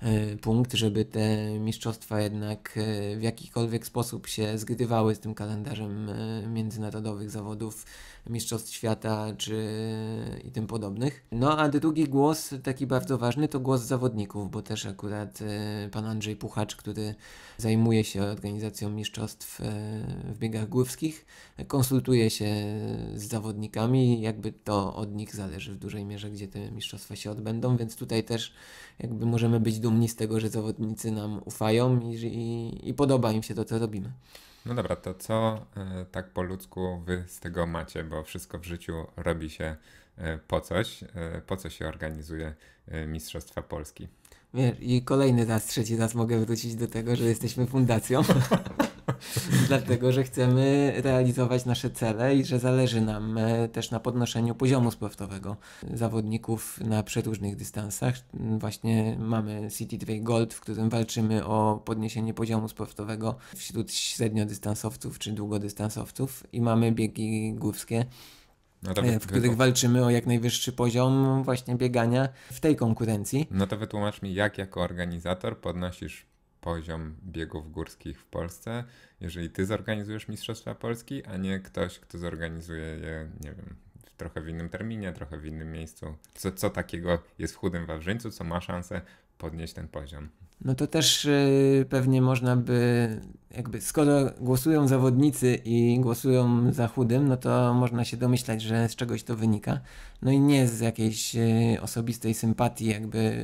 e, punkt, żeby te mistrzostwa jednak w jakikolwiek sposób się zgrywały z tym kalendarzem międzynarodowych zawodów Mistrzostw Świata czy i tym podobnych. No a drugi głos, taki bardzo ważny, to głos zawodników, bo też akurat e, pan Andrzej Puchacz, który zajmuje się organizacją mistrzostw e, w biegach górskich, konsultuje się z zawodnikami, jakby to od nich zależy w dużej mierze, gdzie te mistrzostwa się odbędą, więc tutaj też jakby możemy być dumni z tego, że zawodnicy nam ufają i, i, i podoba im się to, co robimy. No dobra, to co e, tak po ludzku wy z tego macie, bo wszystko w życiu robi się e, po coś, e, po co się organizuje Mistrzostwa Polski? Wiesz, i kolejny raz, trzeci raz mogę wrócić do tego, że jesteśmy fundacją. Dlatego, że chcemy realizować nasze cele i że zależy nam e, też na podnoszeniu poziomu sportowego zawodników na przedłużnych dystansach. Właśnie mamy City 2 Gold, w którym walczymy o podniesienie poziomu sportowego wśród średniodystansowców czy długodystansowców i mamy biegi górskie no e, w których walczymy o jak najwyższy poziom właśnie biegania w tej konkurencji. No to wytłumacz mi, jak jako organizator podnosisz poziom biegów górskich w Polsce, jeżeli ty zorganizujesz Mistrzostwa Polski, a nie ktoś, kto zorganizuje je, nie wiem, w trochę w innym terminie, trochę w innym miejscu. Co, co takiego jest w chudym Wawrzyńcu, co ma szansę podnieść ten poziom? no to też y, pewnie można by, jakby skoro głosują zawodnicy i głosują za chudym, no to można się domyślać, że z czegoś to wynika. No i nie z jakiejś y, osobistej sympatii jakby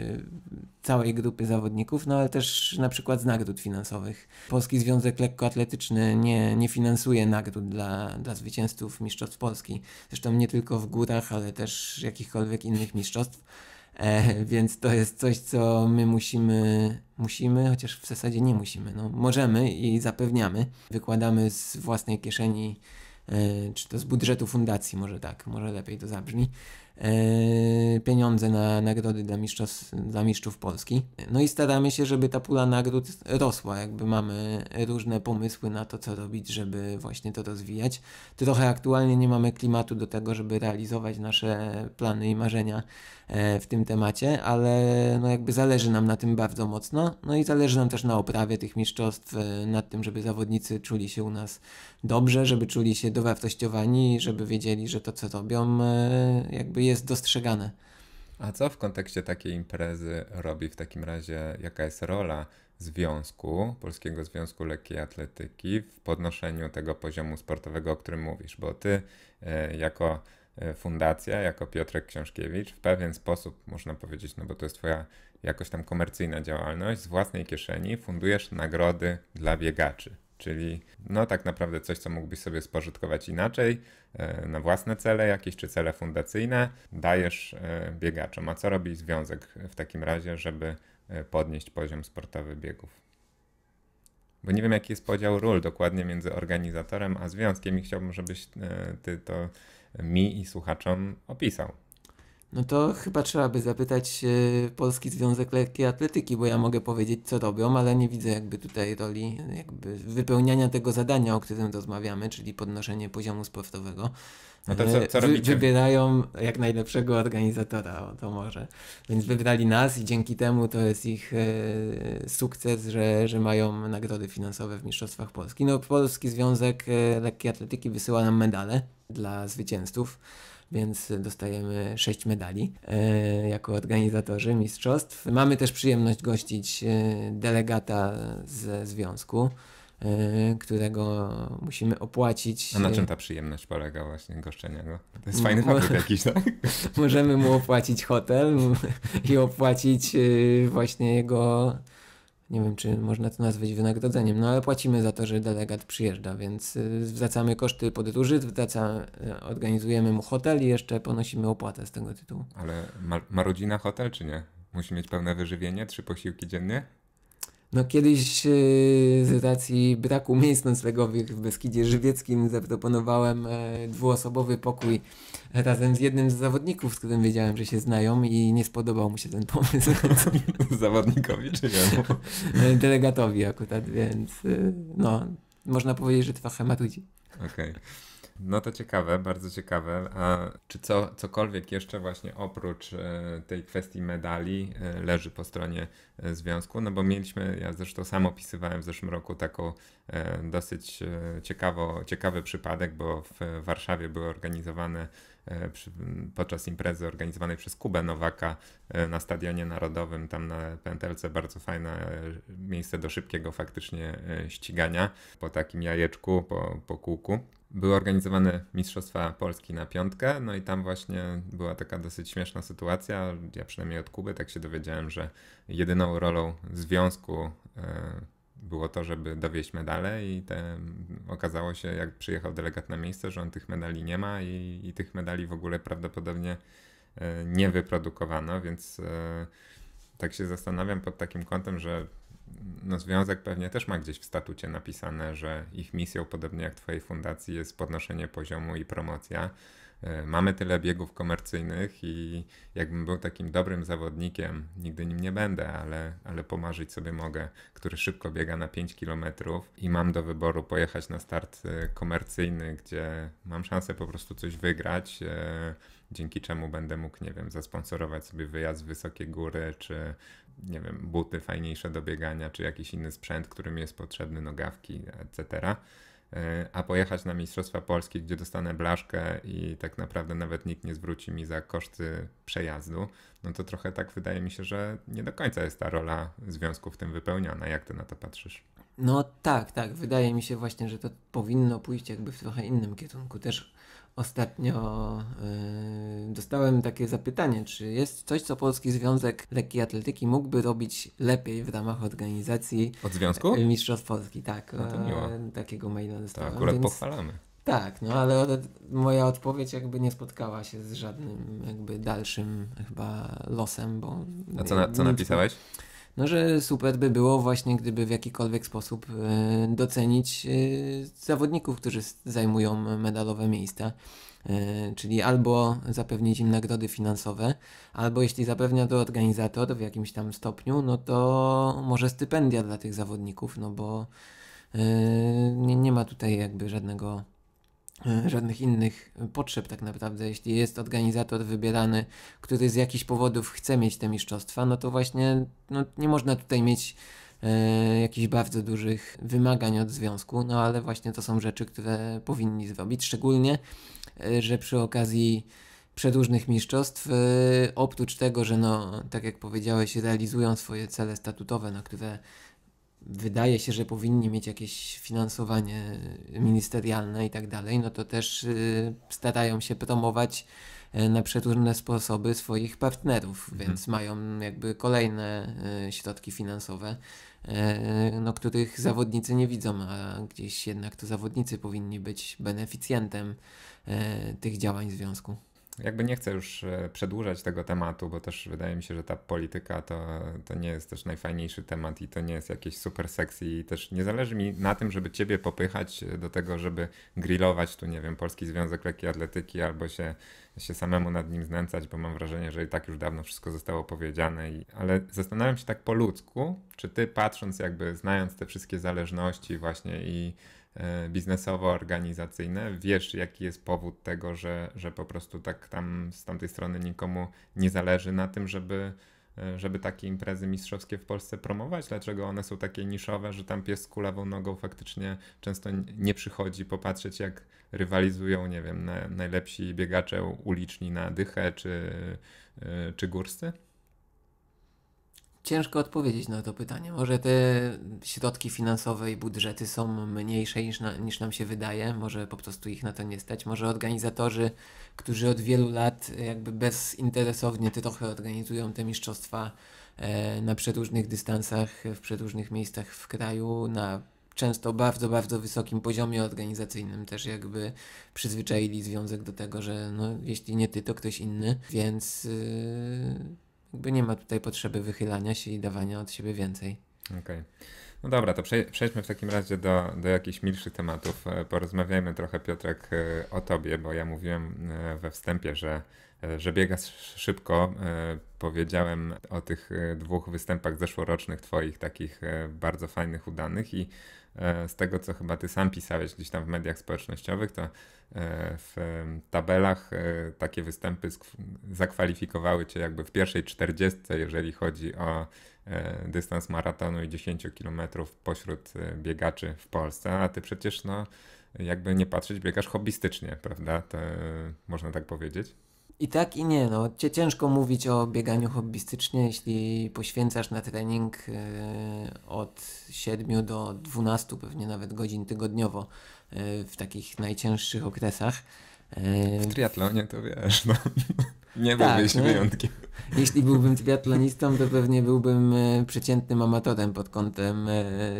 całej grupy zawodników, no ale też na przykład z nagród finansowych. Polski Związek Lekkoatletyczny nie, nie finansuje nagród dla, dla zwycięzców Mistrzostw Polski. Zresztą nie tylko w górach, ale też jakichkolwiek innych mistrzostw. E, więc to jest coś, co my musimy, musimy, chociaż w zasadzie nie musimy. No, możemy i zapewniamy. Wykładamy z własnej kieszeni, e, czy to z budżetu fundacji, może tak, może lepiej to zabrzmi, e, pieniądze na nagrody dla, dla mistrzów Polski. No i staramy się, żeby ta pula nagród rosła. Jakby mamy różne pomysły na to, co robić, żeby właśnie to rozwijać. Trochę aktualnie nie mamy klimatu do tego, żeby realizować nasze plany i marzenia E, w tym temacie, ale no jakby zależy nam na tym bardzo mocno. No i zależy nam też na oprawie tych mistrzostw, e, nad tym, żeby zawodnicy czuli się u nas dobrze, żeby czuli się dowartościowani, żeby wiedzieli, że to, co robią, e, jakby jest dostrzegane. A co w kontekście takiej imprezy robi w takim razie, jaka jest rola Związku, Polskiego Związku Lekkiej Atletyki w podnoszeniu tego poziomu sportowego, o którym mówisz? Bo ty jako E, fundacja jako Piotrek Książkiewicz w pewien sposób, można powiedzieć, no bo to jest twoja jakoś tam komercyjna działalność, z własnej kieszeni fundujesz nagrody dla biegaczy. Czyli no tak naprawdę coś, co mógłbyś sobie spożytkować inaczej, e, na własne cele jakieś czy cele fundacyjne, dajesz e, biegaczom. A co robi związek w takim razie, żeby podnieść poziom sportowy biegów? Bo nie wiem, jaki jest podział ról dokładnie między organizatorem a związkiem i chciałbym, żebyś ty to mi i słuchaczom opisał. No to chyba trzeba by zapytać e, Polski Związek Lekkiej Atletyki, bo ja mogę powiedzieć, co robią, ale nie widzę jakby tutaj roli jakby wypełniania tego zadania, o którym rozmawiamy, czyli podnoszenie poziomu sportowego. No to co, co Wybierają jak najlepszego organizatora, to może. Więc wybrali nas i dzięki temu to jest ich e, sukces, że, że mają nagrody finansowe w Mistrzostwach Polski. No, Polski Związek e, Lekkiej Atletyki wysyła nam medale dla zwycięzców więc dostajemy sześć medali e, jako organizatorzy mistrzostw. Mamy też przyjemność gościć e, delegata ze związku, Y, którego musimy opłacić. A na y, czym ta przyjemność polega właśnie goszczenia go? To jest fajny fabryk jakiś, tak? Możemy mu opłacić hotel i opłacić y, właśnie jego nie wiem, czy można to nazwać wynagrodzeniem, no ale płacimy za to, że delegat przyjeżdża, więc zwracamy koszty podróży, zwraca, organizujemy mu hotel i jeszcze ponosimy opłatę z tego tytułu. Ale ma, ma rodzina hotel, czy nie? Musi mieć pełne wyżywienie, trzy posiłki dziennie? No kiedyś y, z racji braku miejsc noclegowych w Beskidzie Żywieckim zaproponowałem e, dwuosobowy pokój razem z jednym z zawodników, z którym wiedziałem, że się znają i nie spodobał mu się ten pomysł. Zawodnikowi czy jemu? E, delegatowi akurat, więc y, no, można powiedzieć, że trochę matudzi. Okej. Okay. No to ciekawe, bardzo ciekawe. A czy co, cokolwiek jeszcze właśnie oprócz e, tej kwestii medali e, leży po stronie e, związku? No bo mieliśmy, ja zresztą sam opisywałem w zeszłym roku taką dosyć ciekawo, ciekawy przypadek, bo w Warszawie były organizowane podczas imprezy organizowanej przez Kubę Nowaka na Stadionie Narodowym, tam na Pętelce, bardzo fajne miejsce do szybkiego faktycznie ścigania po takim jajeczku, po, po kółku były organizowane Mistrzostwa Polski na piątkę, no i tam właśnie była taka dosyć śmieszna sytuacja. Ja przynajmniej od Kuby tak się dowiedziałem, że jedyną rolą związku e, było to, żeby dowieść medale i te, okazało się, jak przyjechał delegat na miejsce, że on tych medali nie ma i, i tych medali w ogóle prawdopodobnie e, nie wyprodukowano, więc e, tak się zastanawiam pod takim kątem, że no związek pewnie też ma gdzieś w statucie napisane, że ich misją, podobnie jak Twojej fundacji, jest podnoszenie poziomu i promocja. E, mamy tyle biegów komercyjnych i jakbym był takim dobrym zawodnikiem, nigdy nim nie będę, ale, ale pomarzyć sobie mogę, który szybko biega na 5 km i mam do wyboru pojechać na start e, komercyjny, gdzie mam szansę po prostu coś wygrać e, dzięki czemu będę mógł, nie wiem, zasponsorować sobie wyjazd w wysokie góry, czy nie wiem, buty fajniejsze do biegania, czy jakiś inny sprzęt, który mi jest potrzebny, nogawki, etc. E, a pojechać na Mistrzostwa Polski, gdzie dostanę blaszkę i tak naprawdę nawet nikt nie zwróci mi za koszty przejazdu, no to trochę tak wydaje mi się, że nie do końca jest ta rola związku w tym wypełniana. Jak ty na to patrzysz? No tak, tak. Wydaje mi się właśnie, że to powinno pójść jakby w trochę innym kierunku. Też Ostatnio yy, dostałem takie zapytanie, czy jest coś, co Polski Związek Lekkiej Atletyki mógłby robić lepiej w ramach organizacji Od Związku? Y, Mistrzostw Polski, tak. No to e, miło. Takiego maila dostałem. To akurat więc... pochwalamy. Tak, no ale od, moja odpowiedź jakby nie spotkała się z żadnym jakby dalszym chyba losem, bo... A co, na, co napisałeś? no że super by było właśnie, gdyby w jakikolwiek sposób e, docenić e, zawodników, którzy zajmują medalowe miejsca. E, czyli albo zapewnić im nagrody finansowe, albo jeśli zapewnia to organizator w jakimś tam stopniu, no to może stypendia dla tych zawodników, no bo nie, nie ma tutaj jakby żadnego E, żadnych innych potrzeb tak naprawdę. Jeśli jest organizator wybierany, który z jakichś powodów chce mieć te mistrzostwa, no to właśnie no, nie można tutaj mieć e, jakichś bardzo dużych wymagań od związku, no ale właśnie to są rzeczy, które powinni zrobić, szczególnie, e, że przy okazji przedłużnych mistrzostw, e, oprócz tego, że no, tak jak powiedziałeś, realizują swoje cele statutowe, na które wydaje się, że powinni mieć jakieś finansowanie ministerialne i tak dalej, no to też y, starają się promować y, na przeróżne sposoby swoich partnerów, mhm. więc mają jakby kolejne y, środki finansowe, no, których zawodnicy nie widzą, a gdzieś jednak to zawodnicy powinni być beneficjentem tych działań związku jakby nie chcę już e, przedłużać tego tematu, bo też wydaje mi się, że ta polityka to, to nie jest też najfajniejszy temat i to nie jest jakieś super sexy i też nie zależy mi na tym, żeby ciebie popychać e, do tego, żeby grillować tu, nie wiem, Polski Związek Lekki Atletyki albo się, się samemu nad nim znęcać, bo mam wrażenie, że i tak już dawno wszystko zostało powiedziane. I, ale zastanawiam się tak po ludzku, czy ty patrząc jakby, znając te wszystkie zależności właśnie i E, biznesowo-organizacyjne. Wiesz, jaki jest powód tego, że, że po prostu tak tam z tamtej strony nikomu nie zależy na tym, żeby, e, żeby takie imprezy mistrzowskie w Polsce promować? Dlaczego one są takie niszowe, że tam pies z kulawą nogą faktycznie często nie przychodzi popatrzeć, jak rywalizują, nie wiem, na, najlepsi biegacze uliczni na dychę czy, e, czy górscy? Ciężko odpowiedzieć na to pytanie. Może te środki finansowe i budżety są mniejsze niż, na, niż nam się wydaje, może po prostu ich na to nie stać. Może organizatorzy, którzy od wielu lat jakby bezinteresownie trochę organizują te mistrzostwa e, na przedłużnych dystansach, w przedróżnych miejscach w kraju, na często bardzo, bardzo wysokim poziomie organizacyjnym też jakby przyzwyczaili związek do tego, że no, jeśli nie ty, to ktoś inny, więc. Y, jakby nie ma tutaj potrzeby wychylania się i dawania od siebie więcej. Okej. Okay. No dobra, to przejdźmy w takim razie do, do jakichś milszych tematów. E, porozmawiajmy trochę, Piotrek, e, o tobie, bo ja mówiłem e, we wstępie, że, że biegasz szybko. Powiedziałem o tych dwóch występach zeszłorocznych twoich, takich bardzo fajnych, udanych i E, z tego, co chyba ty sam pisałeś gdzieś tam w mediach społecznościowych, to e, w tabelach e, takie występy zakwalifikowały cię jakby w pierwszej czterdziestce, jeżeli chodzi o dystans maratonu i 10 km pośród biegaczy w Polsce, a ty przecież no jakby nie patrzeć biegasz hobbystycznie, prawda? To, można tak powiedzieć. I tak i nie, no ciężko mówić o bieganiu hobbystycznie, jeśli poświęcasz na trening e, od 7 do 12 pewnie nawet godzin tygodniowo e, w takich najcięższych okresach. E, w triatlonie to wiesz, no. Nie tak, byłbyś wyjątkiem. Jeśli byłbym triatlonistą, to pewnie byłbym przeciętnym amatorem pod kątem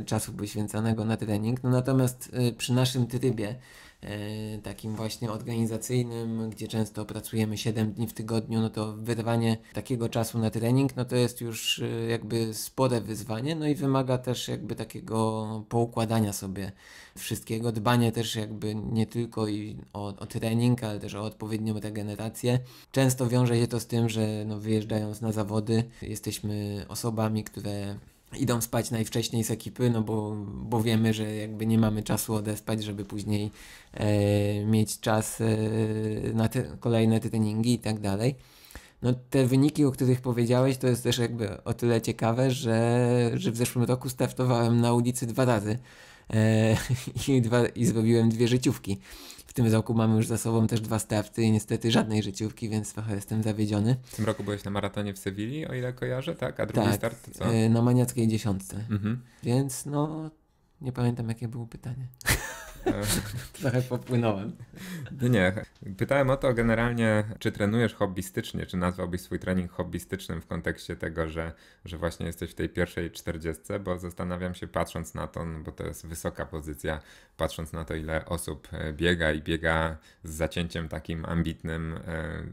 czasu poświęcanego na trening. No natomiast przy naszym trybie E, takim właśnie organizacyjnym, gdzie często pracujemy 7 dni w tygodniu, no to wyrwanie takiego czasu na trening, no to jest już e, jakby spore wyzwanie, no i wymaga też jakby takiego poukładania sobie wszystkiego, dbanie też jakby nie tylko i o, o trening, ale też o odpowiednią regenerację. Często wiąże się to z tym, że no wyjeżdżając na zawody jesteśmy osobami, które idą spać najwcześniej z ekipy, no bo, bo wiemy, że jakby nie mamy czasu odespać, żeby później e, mieć czas e, na te, kolejne treningi i tak dalej. No te wyniki, o których powiedziałeś, to jest też jakby o tyle ciekawe, że, że w zeszłym roku startowałem na ulicy dwa razy e, i, dwa, i zrobiłem dwie życiówki w tym roku mamy już za sobą też dwa starty i niestety żadnej życiówki, więc trochę jestem zawiedziony. W tym roku byłeś na maratonie w Sewilli, o ile kojarzę, tak? A drugi tak, start to co? E, na maniackiej dziesiątce. Mhm. Więc no, nie pamiętam jakie było pytanie. Trochę popłynąłem. No nie, pytałem o to generalnie, czy trenujesz hobbystycznie, czy nazwałbyś swój trening hobbystycznym w kontekście tego, że, że właśnie jesteś w tej pierwszej czterdziestce, bo zastanawiam się patrząc na to, no bo to jest wysoka pozycja, patrząc na to ile osób e, biega i biega z zacięciem takim ambitnym, e,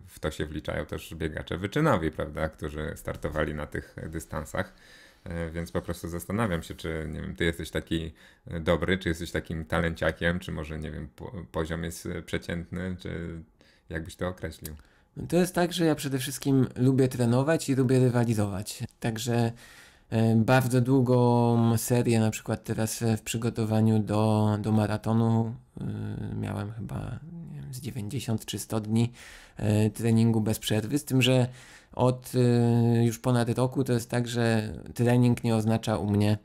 w to się wliczają też biegacze wyczynowi, prawda, którzy startowali na tych dystansach. E, więc po prostu zastanawiam się, czy nie wiem, ty jesteś taki e, dobry, czy jesteś takim talenciakiem, czy może nie wiem, poziom jest e, przeciętny, czy jakbyś to określił? No to jest tak, że ja przede wszystkim lubię trenować i lubię rywalizować. Także bardzo długą serię, na przykład teraz w przygotowaniu do, do maratonu, miałem chyba wiem, z 90 czy 100 dni treningu bez przerwy, z tym, że od y, już ponad roku. To jest tak, że trening nie oznacza u mnie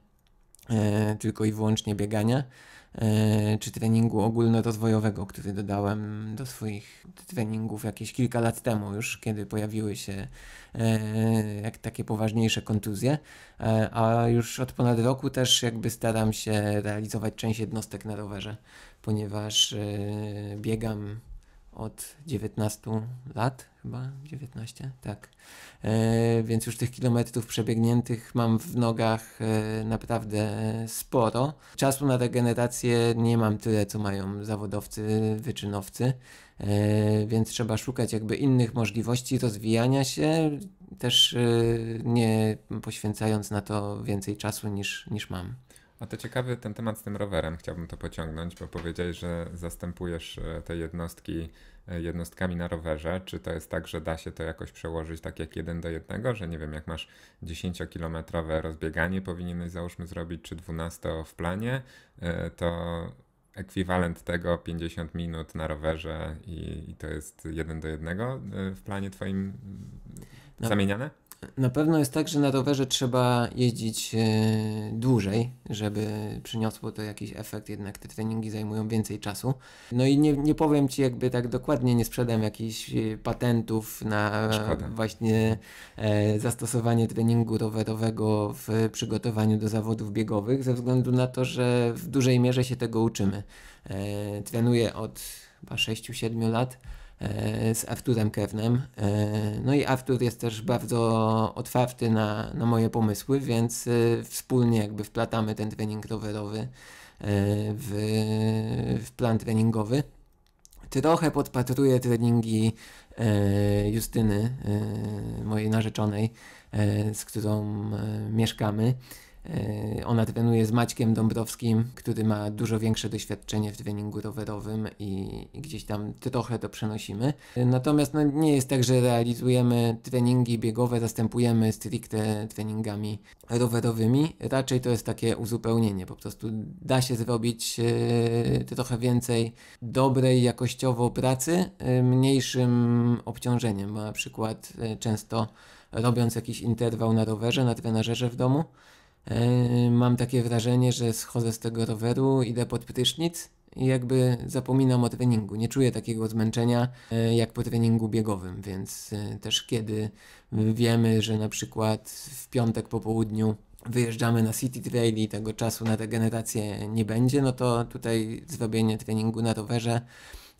e, tylko i wyłącznie biegania e, czy treningu ogólnorozwojowego, który dodałem do swoich treningów jakieś kilka lat temu już, kiedy pojawiły się e, jak takie poważniejsze kontuzje, a już od ponad roku też jakby staram się realizować część jednostek na rowerze, ponieważ biegam od 19 lat chyba 19, tak. E, więc już tych kilometrów przebiegniętych mam w nogach e, naprawdę e, sporo. Czasu na regenerację nie mam tyle, co mają zawodowcy, wyczynowcy, e, więc trzeba szukać jakby innych możliwości rozwijania się, też e, nie poświęcając na to więcej czasu niż, niż mam. A to ciekawy ten temat z tym rowerem, chciałbym to pociągnąć, bo powiedziałeś, że zastępujesz e, te jednostki E, jednostkami na rowerze. Czy to jest tak, że da się to jakoś przełożyć tak jak jeden do jednego, że nie wiem, jak masz 10-kilometrowe rozbieganie, powinieneś załóżmy zrobić, czy 12 w planie, e, to ekwiwalent tego 50 minut na rowerze i, i to jest jeden do jednego e, w planie twoim no, zamieniane? Na pewno jest tak, że na rowerze trzeba jeździć e, dłużej, żeby przyniosło to jakiś efekt, jednak te treningi zajmują więcej czasu. No i nie, nie powiem Ci jakby tak dokładnie, nie sprzedam jakichś e, patentów na Szkoda. właśnie e, zastosowanie treningu rowerowego w przygotowaniu do zawodów biegowych, ze względu na to, że w dużej mierze się tego uczymy. trenuję od chyba 6-7 lat E, z Arturem Kewnem. E, no i Artur jest też bardzo otwarty na, na moje pomysły, więc e, wspólnie jakby wplatamy ten trening rowerowy w, w plan treningowy. Trochę podpatruję treningi Justyny, mojej narzeczonej, z którą mieszkamy. E, ona trenuje z Maćkiem Dąbrowskim, który ma dużo większe doświadczenie w treningu rowerowym i, gdzieś tam trochę to przenosimy. E, natomiast no, nie jest tak, że realizujemy treningi biegowe, zastępujemy stricte treningami rowerowymi. Raczej to jest takie uzupełnienie. Po prostu da się zrobić yy, trochę więcej dobrej jakościowo pracy, yy, mniejszym obciążeniem. Bo na przykład yy, często robiąc jakiś interwał na rowerze, na trenażerze w domu, E, mam takie wrażenie, że schodzę z tego roweru, idę pod prysznic i jakby zapominam o treningu. Nie czuję takiego zmęczenia e, jak po treningu biegowym, więc e, też kiedy wiemy, że na przykład w piątek po południu wyjeżdżamy na City Trail i tego czasu na regenerację nie będzie, no to tutaj zrobienie treningu na rowerze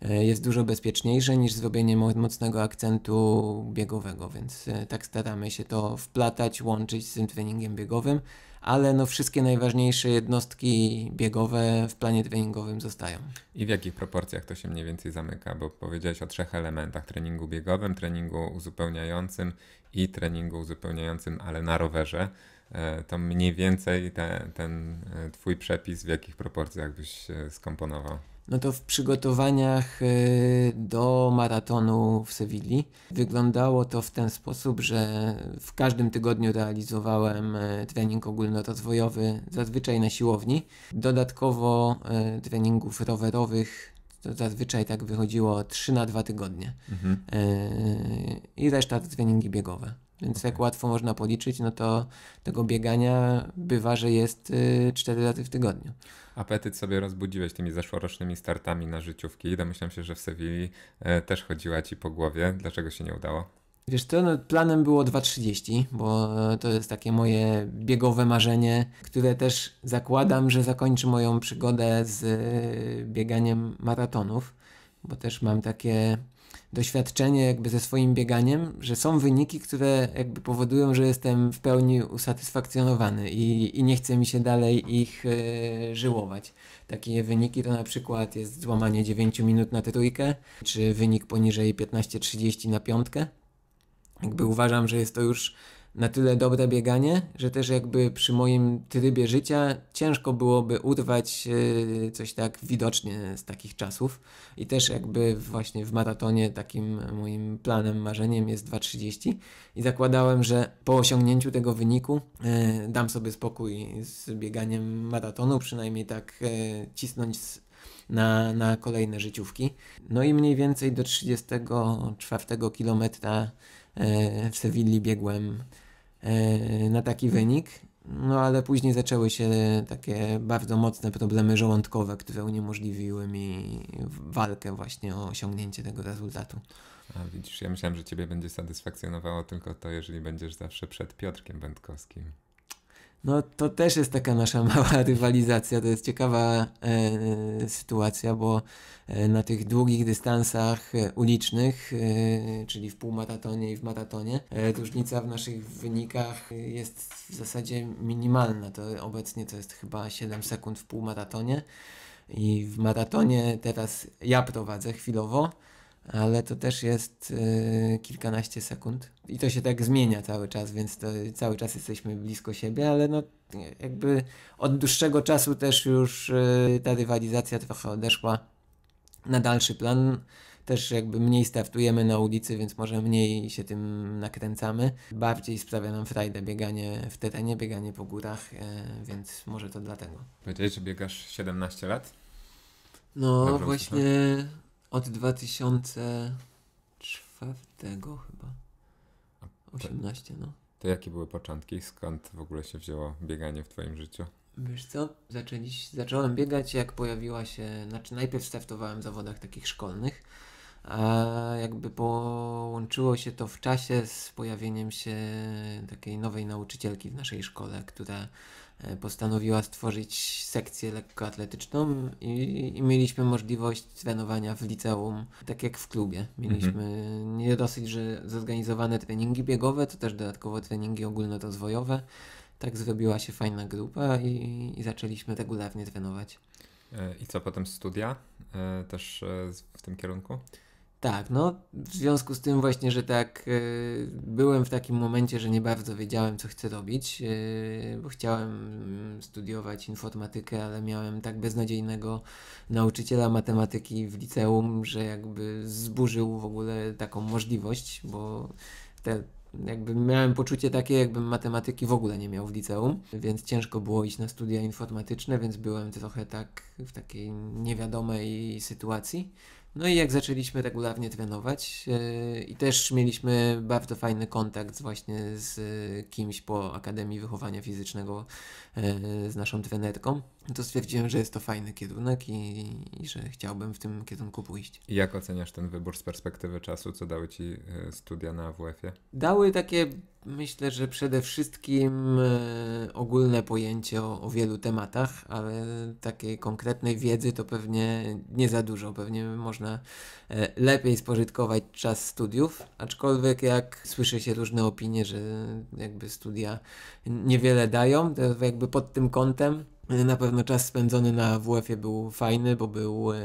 jest dużo bezpieczniejsze niż zrobienie mocnego akcentu biegowego, więc tak staramy się to wplatać, łączyć z tym treningiem biegowym ale no wszystkie najważniejsze jednostki biegowe w planie treningowym zostają. I w jakich proporcjach to się mniej więcej zamyka? Bo powiedziałeś o trzech elementach: treningu biegowym, treningu uzupełniającym i treningu uzupełniającym, ale na rowerze. E, to mniej więcej te, ten e, Twój przepis w jakich proporcjach byś e, skomponował? no to w przygotowaniach y, do maratonu w Sewilli wyglądało to w ten sposób, że w każdym tygodniu realizowałem y, trening ogólnorozwojowy, zazwyczaj na siłowni. Dodatkowo y, treningów rowerowych to zazwyczaj tak wychodziło 3 na 2 tygodnie mhm. i reszta to treningi biegowe. Więc jak łatwo można policzyć, no to tego biegania bywa, że jest 4 y, razy w tygodniu. Apetyt sobie rozbudziłeś tymi zeszłorocznymi startami na życiówki. Domyślam się, że w Sewilli e, też chodziła ci po głowie. Dlaczego się nie udało? Wiesz to no, planem było 2.30, bo e, to jest takie moje biegowe marzenie, które też zakładam, że zakończy moją przygodę z e, bieganiem maratonów, bo też mam takie doświadczenie jakby ze swoim bieganiem, że są wyniki, które jakby powodują, że jestem w pełni usatysfakcjonowany i, i nie chce mi się dalej ich yy, żyłować. Takie wyniki to na przykład jest złamanie 9 minut na trójkę, czy wynik poniżej 15.30 na piątkę. Jakby uważam, że jest to już na tyle dobre bieganie, że też jakby przy moim trybie życia ciężko byłoby urwać e, coś tak widocznie z takich czasów. I też jakby właśnie w maratonie takim moim planem, marzeniem jest 2.30 i zakładałem, że po osiągnięciu tego wyniku e, dam sobie spokój z bieganiem maratonu, przynajmniej tak e, cisnąć na, na kolejne życiówki. No i mniej więcej do 34 kilometra w Sewilli biegłem E, na taki wynik. No ale później zaczęły się takie bardzo mocne problemy żołądkowe, które uniemożliwiły mi walkę właśnie o osiągnięcie tego rezultatu. A widzisz, ja myślałem, że ciebie będzie satysfakcjonowało tylko to, jeżeli będziesz zawsze przed Piotrkiem Będkowskim. No to też jest taka nasza mała rywalizacja. To jest ciekawa e, sytuacja, bo e, na tych długich dystansach e, ulicznych, e, czyli w półmaratonie i w maratonie, e, różnica w naszych wynikach jest w zasadzie minimalna. To obecnie to jest chyba 7 sekund w półmaratonie i w maratonie teraz ja prowadzę chwilowo ale to też jest y, kilkanaście sekund i to się tak zmienia cały czas, więc to, cały czas jesteśmy blisko siebie, ale no jakby od dłuższego czasu też już y, ta rywalizacja trochę odeszła na dalszy plan. Też jakby mniej startujemy na ulicy, więc może mniej się tym nakręcamy. Bardziej sprawia nam frajdę bieganie w terenie, bieganie po górach, e, więc może to dlatego. Powiedziałeś, że biegasz 17 lat? No właśnie... Od 2004 chyba. 18, no. To jakie były początki? Skąd w ogóle się wzięło bieganie w Twoim życiu? Wiesz co, Zaczęli, zacząłem biegać jak pojawiła się, znaczy najpierw startowałem w zawodach takich szkolnych, a jakby połączyło się to w czasie z pojawieniem się takiej nowej nauczycielki w naszej szkole, która e, postanowiła stworzyć sekcję lekkoatletyczną i, i, mieliśmy możliwość trenowania w liceum, tak jak w klubie. Mieliśmy mhm. nie dosyć, że zorganizowane treningi biegowe, to też dodatkowo treningi ogólnorozwojowe. Tak zrobiła się fajna grupa i, i zaczęliśmy regularnie trenować. E, I co potem studia e, też w tym kierunku? Tak, no w związku z tym właśnie, że tak e, byłem w takim momencie, że nie bardzo wiedziałem, co chcę robić, e, bo chciałem mm, studiować informatykę, ale miałem tak beznadziejnego nauczyciela matematyki w liceum, że jakby zburzył w ogóle taką możliwość, bo te jakby miałem poczucie takie, jakbym matematyki w ogóle nie miał w liceum, więc ciężko było iść na studia informatyczne, więc byłem trochę tak w takiej niewiadomej sytuacji. No i jak zaczęliśmy regularnie trenować yy, i też mieliśmy bardzo fajny kontakt właśnie z kimś po Akademii Wychowania Fizycznego, yy, z naszą trenerką, to stwierdziłem, że jest to fajny kierunek i, i, że chciałbym w tym kierunku pójść. I jak oceniasz ten wybór z perspektywy czasu, co dały ci e, studia na AWF-ie? Dały takie, myślę, że przede wszystkim e, ogólne pojęcie o, o wielu tematach, ale takiej konkretnej wiedzy to pewnie nie za dużo. Pewnie można e, lepiej spożytkować czas studiów, aczkolwiek jak słyszy się różne opinie, że jakby studia niewiele dają, to jakby pod tym kątem na pewno czas spędzony na WF-ie był fajny, bo był e,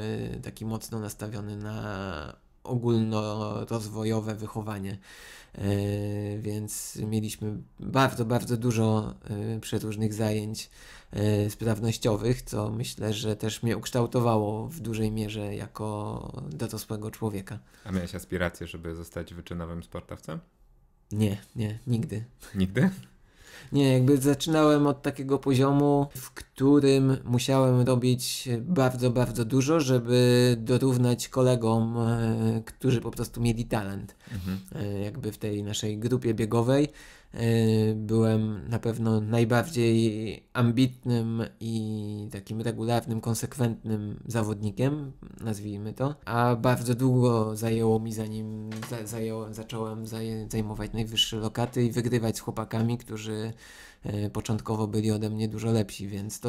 taki mocno nastawiony na ogólnorozwojowe wychowanie. E, więc mieliśmy bardzo, bardzo dużo e, przeróżnych zajęć sprawnościowych, co myślę, że też mnie ukształtowało w dużej mierze jako dorosłego człowieka. A miałeś aspiracje, żeby zostać wyczynowym sportowcem? Nie, nie, nigdy. Nigdy? Nie, jakby zaczynałem od takiego poziomu, w którym musiałem robić bardzo, bardzo dużo, żeby dorównać kolegom, e, którzy po prostu mieli talent. Mhm. E, jakby w tej naszej grupie biegowej e, byłem na pewno najbardziej ambitnym i takim regularnym, konsekwentnym zawodnikiem, nazwijmy to, a bardzo długo zajęło mi zanim zacząłem zajmować najwyższe lokaty i wygrywać z chłopakami, którzy e, początkowo byli ode mnie dużo lepsi, więc to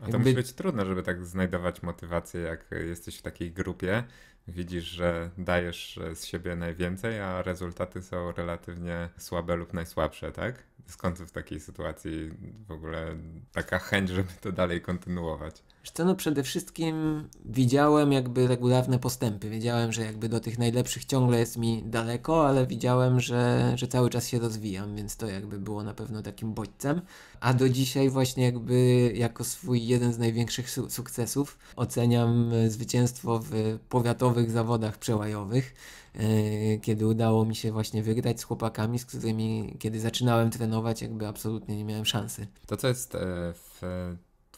a to jakby... musi być trudno, żeby tak znajdować motywację, jak jesteś w takiej grupie, widzisz, że dajesz z siebie najwięcej, a rezultaty są relatywnie słabe lub najsłabsze, tak? Skąd w takiej sytuacji w ogóle taka chęć, żeby to dalej kontynuować? Zresztą no przede wszystkim widziałem jakby regularne postępy. Wiedziałem, że jakby do tych najlepszych ciągle jest mi daleko, ale widziałem, że, że cały czas się rozwijam, więc to jakby było na pewno takim bodźcem. A do dzisiaj właśnie jakby jako swój jeden z największych su sukcesów oceniam zwycięstwo w powiatowych zawodach przełajowych e, kiedy udało mi się właśnie wygrać z chłopakami, z którymi kiedy zaczynałem trenować, jakby absolutnie nie miałem szansy. To, co jest e, w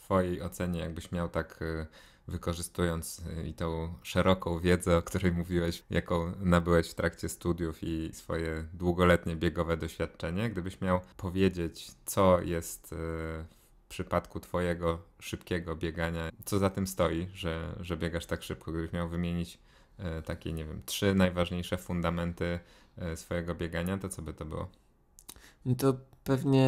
Twojej ocenie, jakbyś miał tak y, wykorzystując y, i tą szeroką wiedzę, o której mówiłeś, jaką nabyłeś w trakcie studiów i swoje długoletnie biegowe doświadczenie, gdybyś miał powiedzieć, co jest y, w przypadku Twojego szybkiego biegania, co za tym stoi, że, że biegasz tak szybko, gdybyś miał wymienić takie, nie wiem, trzy najważniejsze fundamenty swojego biegania, to co by to było? No to pewnie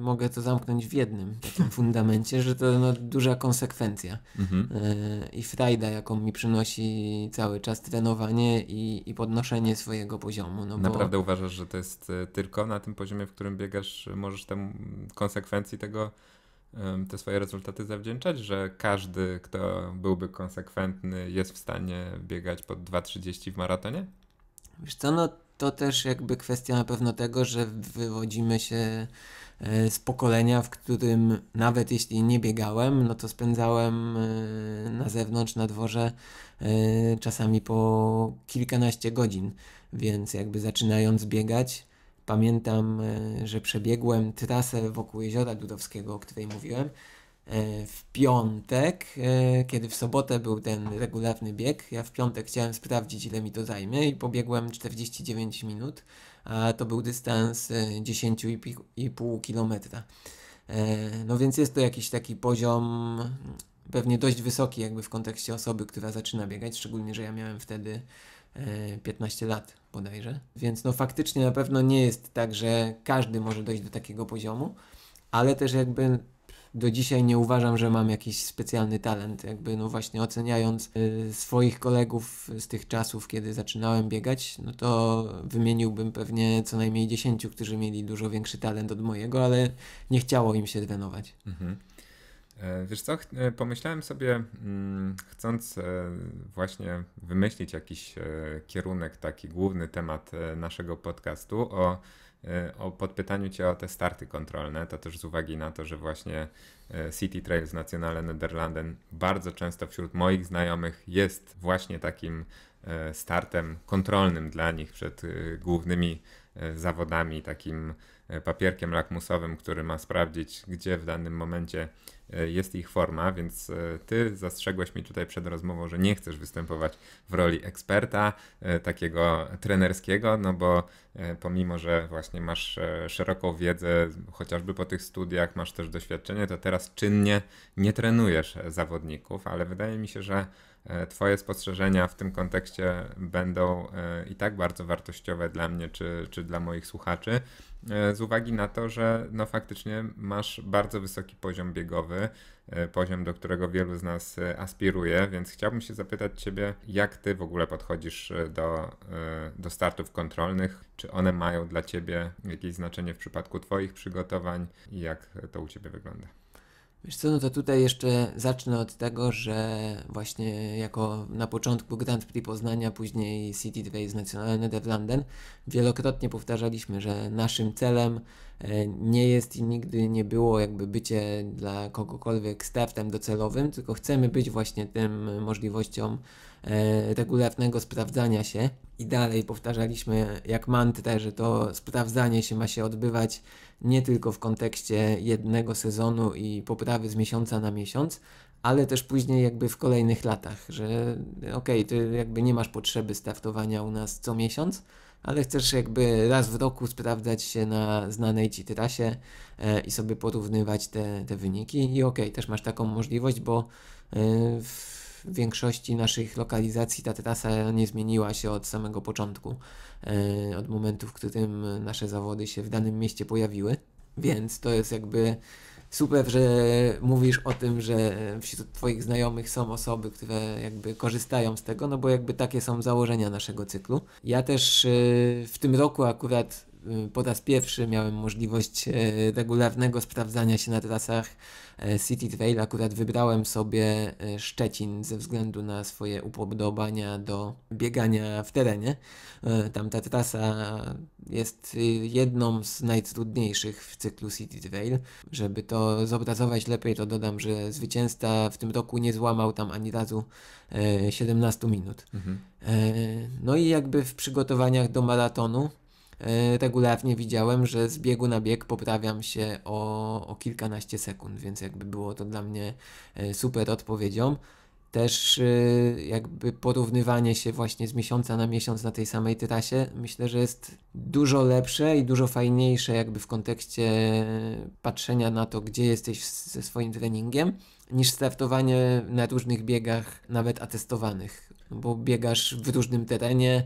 mogę to zamknąć w jednym takim fundamencie, że to no, duża konsekwencja mhm. E, i frajda, jaką mi przynosi cały czas trenowanie i, i podnoszenie swojego poziomu. No, Naprawdę bo... uważasz, że to jest e, tylko na tym poziomie, w którym biegasz, możesz tam mm, konsekwencji tego te swoje rezultaty zawdzięczać, że każdy, kto byłby konsekwentny, jest w stanie biegać pod 2,30 w maratonie? Wiesz co, no to też jakby kwestia na pewno tego, że wywodzimy się e, z pokolenia, w którym nawet jeśli nie biegałem, no to spędzałem e, na zewnątrz, na dworze e, czasami po kilkanaście godzin, więc jakby zaczynając biegać, pamiętam, że przebiegłem trasę wokół jeziora Dudowskiego, o której mówiłem, E, w piątek, e, kiedy w sobotę był ten regularny bieg. Ja w piątek chciałem sprawdzić, ile mi to zajmie i pobiegłem 49 minut, a to był dystans 10,5 e, km. No więc jest to jakiś taki poziom pewnie dość wysoki jakby w kontekście osoby, która zaczyna biegać, szczególnie, że ja miałem wtedy 15 lat bodajże. Więc no faktycznie na pewno nie jest tak, że każdy może dojść do takiego poziomu, ale też jakby do dzisiaj nie uważam, że mam jakiś specjalny talent. Jakby, no właśnie, oceniając y, swoich kolegów z tych czasów, kiedy zaczynałem biegać, no to wymieniłbym pewnie co najmniej dziesięciu, którzy mieli dużo większy talent od mojego, ale nie chciało im się trenować. Mhm. E, wiesz co, e, pomyślałem sobie, mm, chcąc e, właśnie wymyślić jakiś kierunek, taki główny temat naszego podcastu o o podpytaniu Cię o te starty kontrolne, to też z uwagi na to, że właśnie e, City Trails Nationale Nederlanden bardzo często wśród moich znajomych jest właśnie takim e, startem kontrolnym dla nich przed e, głównymi zawodami, takim papierkiem lakmusowym, który ma sprawdzić, gdzie w danym momencie E, jest ich forma, więc e, ty zastrzegłeś mi tutaj przed rozmową, że nie chcesz występować w roli eksperta, e, takiego trenerskiego, no bo pomimo, że właśnie masz szeroką wiedzę, chociażby po tych studiach, masz też doświadczenie, to teraz czynnie nie trenujesz zawodników, ale wydaje mi się, że Twoje spostrzeżenia w tym kontekście będą i tak bardzo wartościowe dla mnie czy, czy dla moich słuchaczy, E, z uwagi na to, że no faktycznie masz bardzo wysoki poziom biegowy, e, poziom, do którego wielu z nas e, aspiruje, więc chciałbym się zapytać Ciebie, jak Ty w ogóle podchodzisz do, do startów kontrolnych? Czy one mają dla Ciebie jakieś znaczenie w przypadku Twoich przygotowań i jak to u Ciebie wygląda? Wiesz co, no to tutaj jeszcze zacznę od tego, że właśnie jako na początku Grand Prix Poznania, później City 2 z Nationalne de wielokrotnie powtarzaliśmy, że naszym celem e, nie jest i nigdy nie było jakby bycie dla kogokolwiek startem docelowym, tylko chcemy być właśnie tym możliwością E, regularnego sprawdzania się i dalej powtarzaliśmy jak mantrę, że to sprawdzanie się ma się odbywać nie tylko w kontekście jednego sezonu i poprawy z miesiąca na miesiąc, ale też później jakby w kolejnych latach, że okej, okay, ty jakby nie masz potrzeby startowania u nas co miesiąc, ale chcesz jakby raz w roku sprawdzać się na znanej ci trasie e, i sobie porównywać te, te wyniki i okej, okay, też masz taką możliwość, bo e, w w większości naszych lokalizacji ta trasa nie zmieniła się od samego początku, e, od momentu, w którym nasze zawody się w danym mieście pojawiły. Więc to jest jakby super, że mówisz o tym, że wśród Twoich znajomych są osoby, które jakby korzystają z tego, no bo jakby takie są założenia naszego cyklu. Ja też e, w tym roku akurat Y, po raz pierwszy miałem możliwość e, regularnego sprawdzania się na trasach e, City Trail. Akurat wybrałem sobie e, Szczecin ze względu na swoje upodobania do biegania w terenie. Tam ta trasa jest y, jedną z najtrudniejszych w cyklu City Trail. Żeby to zobrazować lepiej, to dodam, że zwycięzca w tym roku nie złamał tam ani razu 17 minut. Mhm. No i jakby w przygotowaniach do maratonu E, regularnie widziałem, że z biegu na bieg poprawiam się o, o kilkanaście sekund, więc jakby było to dla mnie e, super odpowiedzią też e, jakby porównywanie się właśnie z miesiąca na miesiąc na tej samej trasie, myślę, że jest dużo lepsze i dużo fajniejsze jakby w kontekście patrzenia na to, gdzie jesteś ze swoim treningiem, niż startowanie na różnych biegach, nawet atestowanych, bo biegasz w różnym terenie,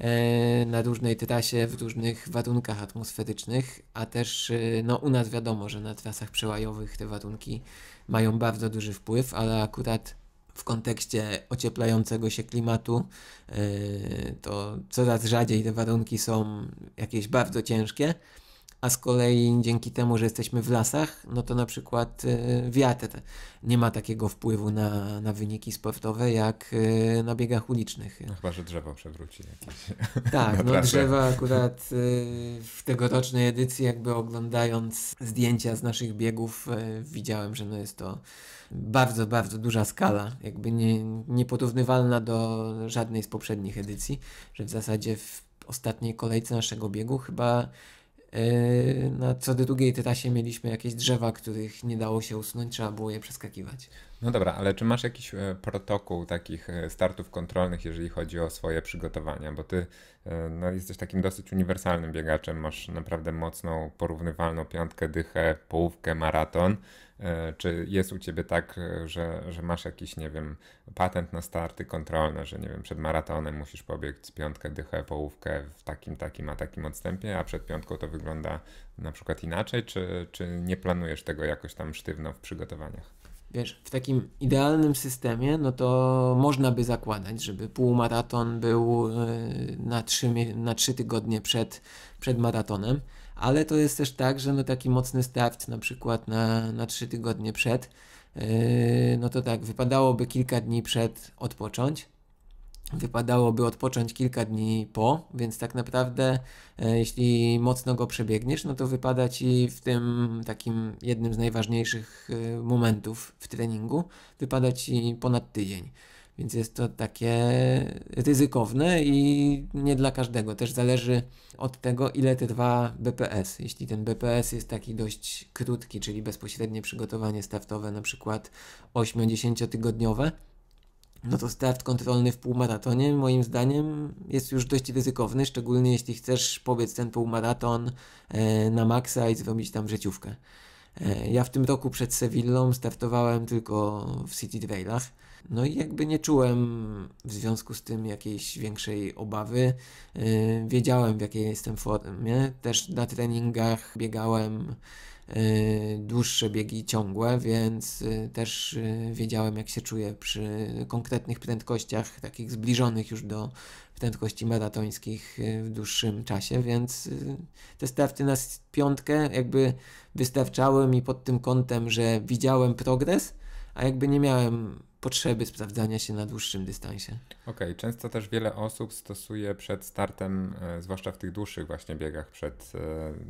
E, na różnej trasie, w różnych warunkach atmosferycznych, a też e, no, u nas wiadomo, że na trasach przełajowych te warunki mają bardzo duży wpływ, ale akurat w kontekście ocieplającego się klimatu, e, to coraz rzadziej te warunki są jakieś bardzo ciężkie a z kolei dzięki temu, że jesteśmy w lasach, no to na przykład y, wiatr nie ma takiego wpływu na, na wyniki sportowe jak y, na biegach ulicznych. No chyba, że drzewo przewróci jakieś. Tak, no drzewa akurat y, w tegorocznej edycji jakby oglądając zdjęcia z naszych biegów widziałem, że no jest to bardzo, bardzo duża skala, jakby nie, nieporównywalna do żadnej z poprzednich edycji, że w zasadzie w ostatniej kolejce naszego biegu chyba Yy, na co do drugiej terasie mieliśmy jakieś drzewa, których nie dało się usunąć, trzeba było je przeskakiwać. No dobra, ale czy masz jakiś e, protokół takich e, startów kontrolnych, jeżeli chodzi o swoje przygotowania? Bo ty e, no, jesteś takim dosyć uniwersalnym biegaczem, masz naprawdę mocną, porównywalną piątkę, dychę, połówkę, maraton. E, czy jest u ciebie tak, e, że, że masz jakiś, nie wiem, patent na starty kontrolne, że nie wiem, przed maratonem musisz pobiec piątkę, dychę, połówkę w takim, takim, a takim odstępie, a przed piątką to wygląda na przykład inaczej, czy, czy nie planujesz tego jakoś tam sztywno w przygotowaniach? Wiesz, w takim idealnym systemie, no to można by zakładać, żeby półmaraton był e, na trzy, na trzy tygodnie przed, przed maratonem ale to jest też tak, że no taki mocny start na przykład na, na 3 tygodnie przed, yy, no to tak, wypadałoby kilka dni przed odpocząć, wypadałoby odpocząć kilka dni po, więc tak naprawdę e, jeśli mocno go przebiegniesz, no to wypada ci w tym takim jednym z najważniejszych e, momentów w treningu, wypada ci ponad tydzień. Więc jest to takie ryzykowne i nie dla każdego. Też zależy od tego, ile te dwa BPS. Jeśli ten BPS jest taki dość krótki, czyli bezpośrednie przygotowanie startowe, na przykład 8-10-tygodniowe, no to start kontrolny w półmaratonie moim zdaniem jest już dość ryzykowny, szczególnie jeśli chcesz pobiec ten półmaraton e, na maksa i zrobić tam życiówkę. E, ja w tym roku przed Sewillą startowałem tylko w City Trailach no i jakby nie czułem w związku z tym jakiejś większej obawy. Yy, wiedziałem w jakiej jestem formie. Też na treningach biegałem yy, dłuższe biegi ciągłe, więc yy, też yy, wiedziałem jak się czuję przy konkretnych prędkościach, takich zbliżonych już do prędkości maratońskich yy, w dłuższym czasie, więc yy, te starty na piątkę jakby wystarczały mi pod tym kątem, że widziałem progres a jakby nie miałem potrzeby sprawdzania się na dłuższym dystansie. Okej, okay. często też wiele osób stosuje przed startem, e, zwłaszcza w tych dłuższych właśnie biegach, przed e,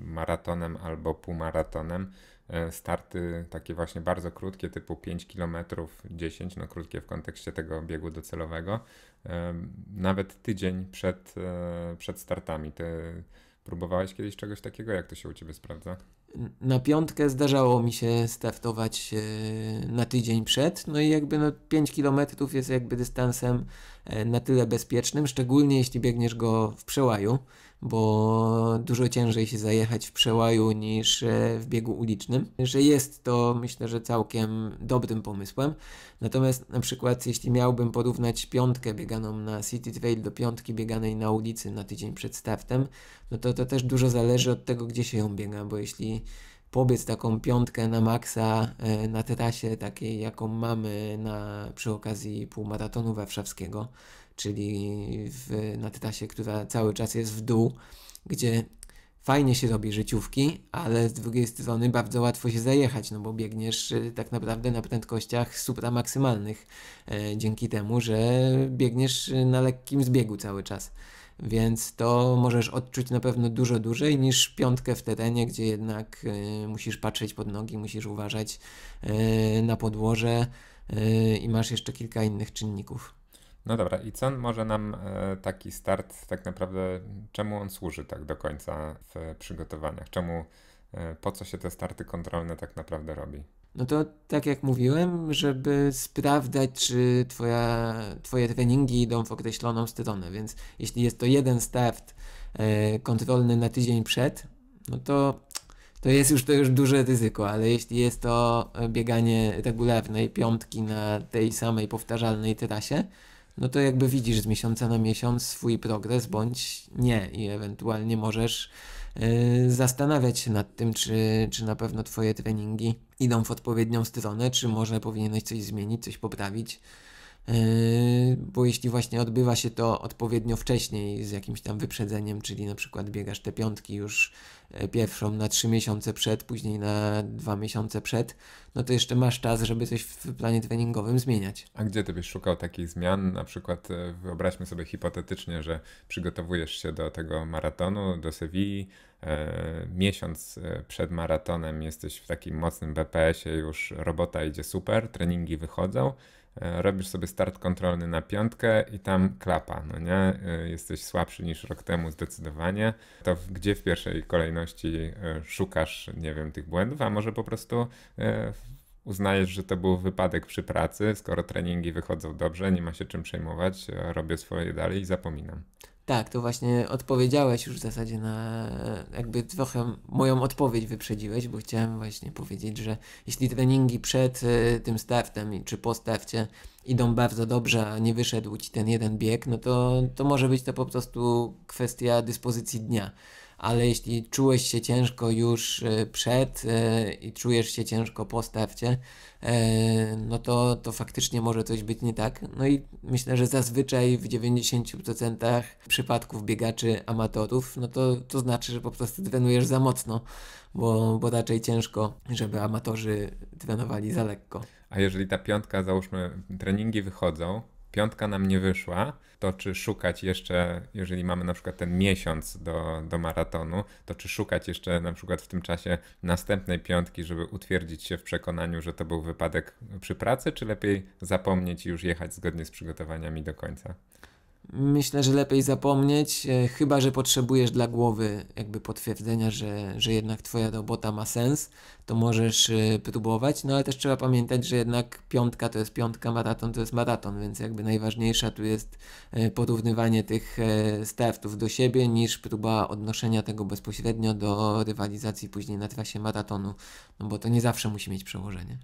maratonem albo półmaratonem, e, starty takie właśnie bardzo krótkie, typu 5 km, 10, no krótkie w kontekście tego biegu docelowego, nawet tydzień przed, przed startami. Te Próbowałeś kiedyś czegoś takiego? Jak to się u Ciebie sprawdza? Na piątkę zdarzało mi się startować e, na tydzień przed, no i jakby no 5 kilometrów jest jakby dystansem E, na tyle bezpiecznym, szczególnie jeśli biegniesz go w przełaju, bo dużo ciężej się zajechać w przełaju niż e, w biegu ulicznym, że jest to myślę, że całkiem dobrym pomysłem. Natomiast na przykład jeśli miałbym porównać piątkę bieganą na City Trail do piątki bieganej na ulicy na tydzień przed startem, no to to też dużo zależy od tego, gdzie się ją biega, bo jeśli pobiec taką piątkę na maksa e, na trasie takiej, jaką mamy na, przy okazji półmaratonu warszawskiego, czyli w, na trasie, która cały czas jest w dół, gdzie fajnie się robi życiówki, ale z drugiej strony bardzo łatwo się zajechać, no bo biegniesz e, tak naprawdę na prędkościach supramaksymalnych, e, dzięki temu, że biegniesz na lekkim zbiegu cały czas więc to możesz odczuć na pewno dużo dłużej niż piątkę w terenie, gdzie jednak y, musisz patrzeć pod nogi, musisz uważać y, na podłoże y, i masz jeszcze kilka innych czynników. No dobra, i co może nam taki start tak naprawdę, czemu on służy tak do końca w przygotowaniach? Czemu, po co się te starty kontrolne tak naprawdę robi? no to tak jak mówiłem, żeby sprawdzać, czy twoja, twoje treningi idą w określoną stronę, więc jeśli jest to jeden start e, kontrolny na tydzień przed, no to to jest już to już duże ryzyko, ale jeśli jest to bieganie regularnej piątki na tej samej powtarzalnej trasie, no to jakby widzisz z miesiąca na miesiąc swój progres bądź nie i ewentualnie możesz Y, zastanawiać się nad tym, czy, czy na pewno Twoje treningi idą w odpowiednią stronę, czy może powinieneś coś zmienić, coś poprawić. Y, bo jeśli właśnie odbywa się to odpowiednio wcześniej, z jakimś tam wyprzedzeniem, czyli na przykład biegasz te piątki już E, pierwszą na trzy miesiące przed, później na dwa miesiące przed, no to jeszcze masz czas, żeby coś w planie treningowym zmieniać. A gdzie ty byś szukał takich zmian? Na przykład e, wyobraźmy sobie hipotetycznie, że przygotowujesz się do tego maratonu, do Sewilli, e, miesiąc przed maratonem jesteś w takim mocnym BPS-ie, już robota idzie super, treningi wychodzą E, robisz sobie start kontrolny na piątkę i tam klapa, no nie? E, jesteś słabszy niż rok temu zdecydowanie. To gdzie w pierwszej kolejności e, szukasz, nie wiem, tych błędów, a może po prostu uznajesz, że to był wypadek przy pracy, skoro treningi wychodzą dobrze, nie ma się czym przejmować, e, robię swoje dalej i zapominam. Tak, to właśnie odpowiedziałeś już w zasadzie na, jakby trochę moją odpowiedź wyprzedziłeś, bo chciałem właśnie powiedzieć, że jeśli treningi przed y, tym startem czy po starcie idą bardzo dobrze, a nie wyszedł ci ten jeden bieg, no to, to może być to po prostu kwestia dyspozycji dnia ale jeśli czułeś się ciężko już e, przed e, i czujesz się ciężko po stawcie, e, no to, to faktycznie może coś być nie tak. No i myślę, że zazwyczaj w 90% przypadków biegaczy amatorów, no to, to znaczy, że po prostu trenujesz za mocno, bo, bo raczej ciężko, żeby amatorzy trenowali za lekko. A jeżeli ta piątka, załóżmy, treningi wychodzą, piątka nam nie wyszła, to czy szukać jeszcze, jeżeli mamy na przykład ten miesiąc do, do maratonu, to czy szukać jeszcze na przykład w tym czasie następnej piątki, żeby utwierdzić się w przekonaniu, że to był wypadek przy pracy, czy lepiej zapomnieć i już jechać zgodnie z przygotowaniami do końca? Myślę, że lepiej zapomnieć, e, chyba że potrzebujesz dla głowy jakby potwierdzenia, że, że jednak Twoja robota ma sens, to możesz e, próbować, no ale też trzeba pamiętać, że jednak piątka to jest piątka, maraton to jest maraton, więc jakby najważniejsza tu jest e, porównywanie tych startów do siebie niż próba odnoszenia tego bezpośrednio do rywalizacji później na trasie maratonu, no bo to nie zawsze musi mieć przełożenie.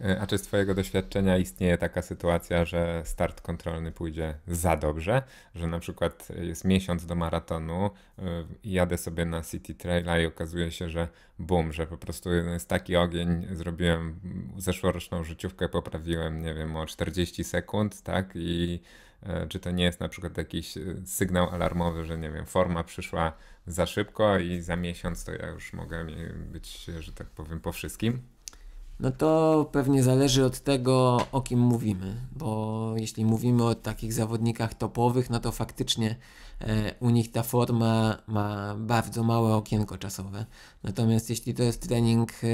E, a czy z Twojego doświadczenia istnieje taka sytuacja, że start kontrolny pójdzie za dobrze, że na przykład jest miesiąc do maratonu, e, jadę sobie na City Traila i okazuje się, że bum, że po prostu jest taki ogień, zrobiłem zeszłoroczną życiówkę, poprawiłem, nie wiem, o 40 sekund, tak? I e, czy to nie jest na przykład jakiś sygnał alarmowy, że nie wiem, forma przyszła za szybko i za miesiąc to ja już mogę być, że tak powiem, po wszystkim? No to pewnie zależy od tego, o kim mówimy, bo jeśli mówimy o takich zawodnikach topowych, no to faktycznie E, u nich ta forma ma bardzo małe okienko czasowe. Natomiast jeśli to jest trening e,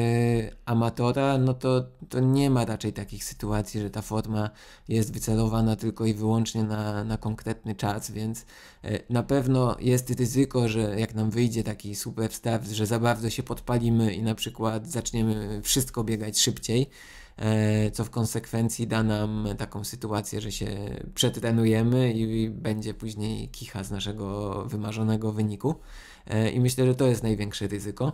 amatora, no to, to nie ma raczej takich sytuacji, że ta forma jest wycelowana tylko i wyłącznie na, na konkretny czas, więc e, na pewno jest ryzyko, że jak nam wyjdzie taki super wstaw, że za bardzo się podpalimy i na przykład zaczniemy wszystko biegać szybciej. E, co w konsekwencji da nam taką sytuację, że się przetrenujemy i będzie później kicha z naszego wymarzonego wyniku. E, I myślę, że to jest największe ryzyko.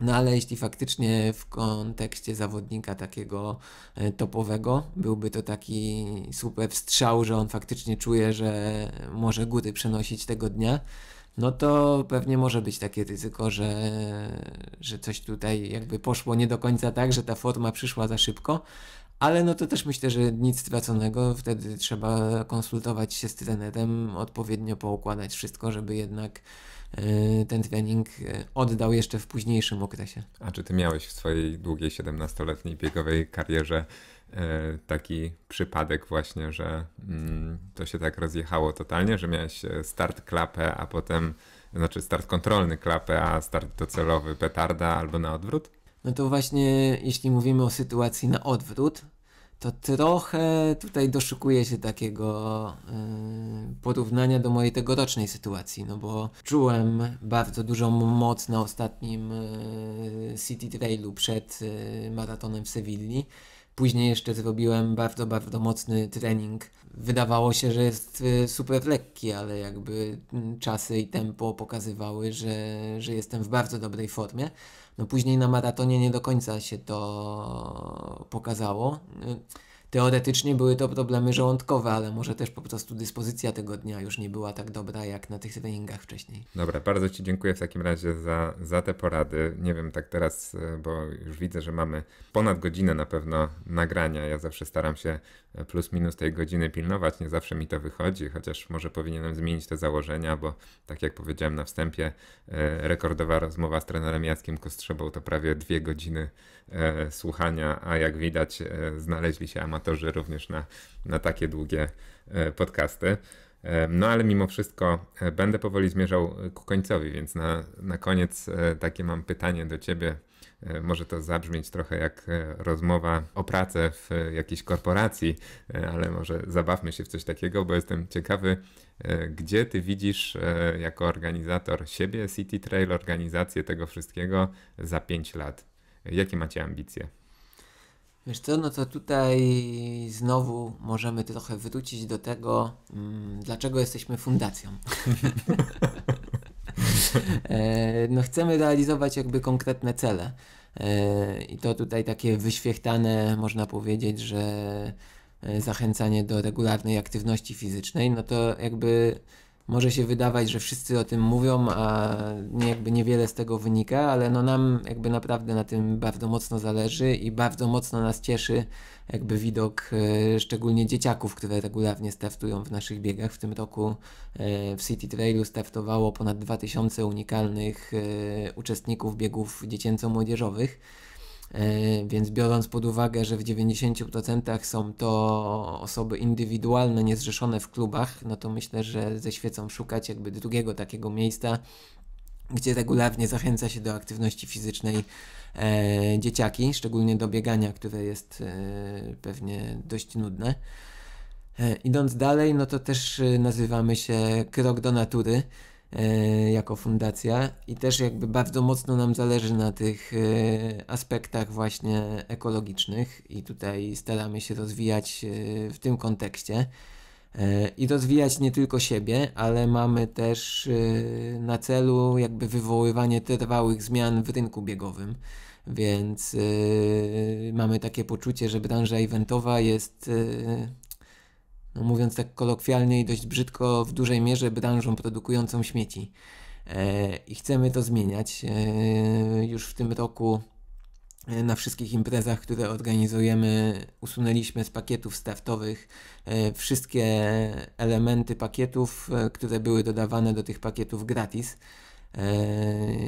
No ale jeśli faktycznie w kontekście zawodnika takiego e, topowego byłby to taki super wstrzał, że on faktycznie czuje, że może góry przenosić tego dnia, no to pewnie może być takie ryzyko, że, że coś tutaj jakby poszło nie do końca tak, że ta forma przyszła za szybko, ale no to też myślę, że nic straconego, wtedy trzeba konsultować się z trenerem, odpowiednio poukładać wszystko, żeby jednak e, ten trening e, oddał jeszcze w późniejszym okresie. A czy ty miałeś w swojej długiej 17-letniej biegowej karierze E, taki przypadek właśnie, że mm, to się tak rozjechało totalnie, że miałeś e, start klapę, a potem, znaczy start kontrolny klapę, a start docelowy petarda albo na odwrót? No to właśnie jeśli mówimy o sytuacji na odwrót, to trochę tutaj doszukuję się takiego yy, porównania do mojej tegorocznej sytuacji, no bo czułem bardzo dużą moc na ostatnim yy, City Trailu przed yy, maratonem w Sewilli Później jeszcze zrobiłem bardzo, bardzo mocny trening. Wydawało się, że jest y, super lekki, ale jakby mm, czasy i tempo pokazywały, że, że jestem w bardzo dobrej formie. No później na maratonie nie do końca się to pokazało. Y, Teoretycznie były to problemy żołądkowe, ale może też po prostu dyspozycja tego dnia już nie była tak dobra jak na tych treningach wcześniej. Dobra, bardzo Ci dziękuję w takim razie za, za te porady. Nie wiem tak teraz, e, bo już widzę, że mamy ponad godzinę na pewno nagrania. Ja zawsze staram się e, plus minus tej godziny pilnować. Nie zawsze mi to wychodzi, chociaż może powinienem zmienić te założenia, bo tak jak powiedziałem na wstępie, e, rekordowa rozmowa z trenerem Jackiem Kostrzebą to prawie dwie godziny E, słuchania, a jak widać, e, znaleźli się amatorzy również na, na takie długie e, podcasty. No ale mimo wszystko będę powoli zmierzał ku końcowi, więc na, na koniec takie mam pytanie do Ciebie. Może to zabrzmieć trochę jak rozmowa o pracę w jakiejś korporacji, ale może zabawmy się w coś takiego, bo jestem ciekawy, gdzie Ty widzisz jako organizator siebie, City Trail, organizację tego wszystkiego za 5 lat? Jakie macie ambicje? Wiesz co, no to tutaj znowu możemy trochę wrócić do tego, mm, dlaczego jesteśmy fundacją. E, no chcemy realizować jakby konkretne cele. E, I to tutaj takie wyświechtane, można powiedzieć, że e, zachęcanie do regularnej aktywności fizycznej, no to jakby może się wydawać, że wszyscy o tym mówią, a nie, jakby niewiele z tego wynika, ale no nam jakby naprawdę na tym bardzo mocno zależy i bardzo mocno nas cieszy jakby widok e, szczególnie dzieciaków, które regularnie startują w naszych biegach. W tym roku e, w City Trailu startowało ponad 2000 unikalnych e, uczestników biegów dziecięco-młodzieżowych. E, więc biorąc pod uwagę, że w 90% są to osoby indywidualne, niezrzeszone w klubach, no to myślę, że ze świecą szukać jakby drugiego takiego miejsca, gdzie regularnie zachęca się do aktywności fizycznej e, dzieciaki, szczególnie do biegania, które jest e, pewnie dość nudne. E, idąc dalej, no to też e, nazywamy się Krok do Natury. E, jako fundacja i też jakby bardzo mocno nam zależy na tych e, aspektach właśnie ekologicznych i tutaj staramy się rozwijać e, w tym kontekście i rozwijać nie tylko siebie, ale mamy też na celu jakby wywoływanie trwałych zmian w rynku biegowym. Więc mamy takie poczucie, że branża eventowa jest no, mówiąc tak kolokwialnie i dość brzydko, w dużej mierze branżą produkującą śmieci. E, I chcemy to zmieniać. E, już w tym roku e, na wszystkich imprezach, które organizujemy, usunęliśmy z pakietów startowych wszystkie elementy pakietów, które były dodawane do tych pakietów gratis.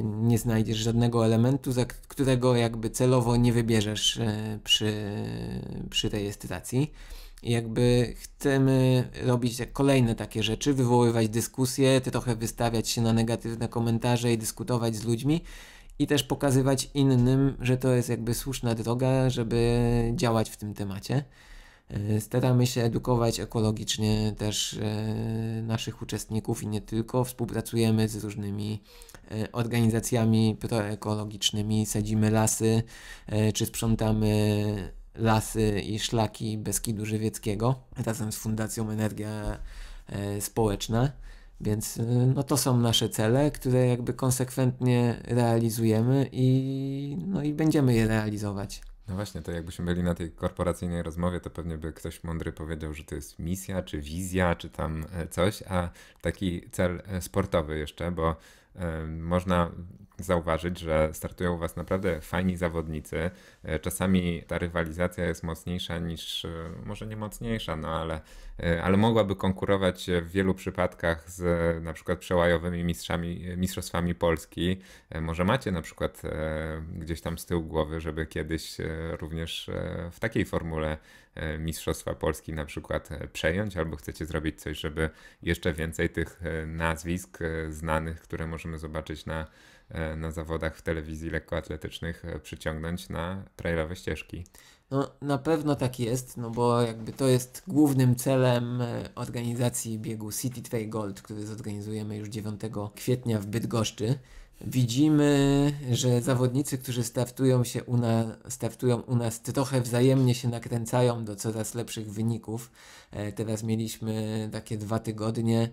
Nie znajdziesz żadnego elementu, którego jakby celowo nie wybierzesz przy, przy rejestracji jakby chcemy robić kolejne takie rzeczy, wywoływać dyskusje, trochę wystawiać się na negatywne komentarze i dyskutować z ludźmi i też pokazywać innym, że to jest jakby słuszna droga, żeby działać w tym temacie. E, staramy się edukować ekologicznie też e, naszych uczestników i nie tylko. Współpracujemy z różnymi e, organizacjami proekologicznymi, sadzimy lasy czy sprzątamy lasy i szlaki Beskidu Żywieckiego razem z Fundacją Energia e, Społeczna. Więc e, no to są nasze cele, które jakby konsekwentnie realizujemy i, no i będziemy je realizować. No właśnie, to jakbyśmy byli na tej korporacyjnej rozmowie, to pewnie by ktoś mądry powiedział, że to jest misja, czy wizja, czy tam e, coś, a taki cel sportowy jeszcze, bo y, można zauważyć, że startują u Was naprawdę fajni zawodnicy. E, czasami ta rywalizacja jest mocniejsza niż, e, może nie mocniejsza, no ale, e, ale mogłaby konkurować w wielu przypadkach z na przykład przełajowymi mistrzami, mistrzostwami Polski. Może macie na przykład gdzieś tam z tyłu głowy, żeby kiedyś również w takiej formule Mistrzostwa Polski na przykład przejąć, albo chcecie zrobić coś, żeby jeszcze więcej tych nazwisk znanych, które możemy zobaczyć na E, na zawodach w telewizji lekkoatletycznych e, przyciągnąć na trailowe ścieżki. No, na pewno tak jest, no bo jakby to jest głównym celem e, organizacji biegu City Trail Gold, który zorganizujemy już 9 kwietnia w Bydgoszczy widzimy, że zawodnicy, którzy startują, się u nas, startują u nas, trochę wzajemnie się nakręcają do coraz lepszych wyników. E, teraz mieliśmy takie dwa tygodnie,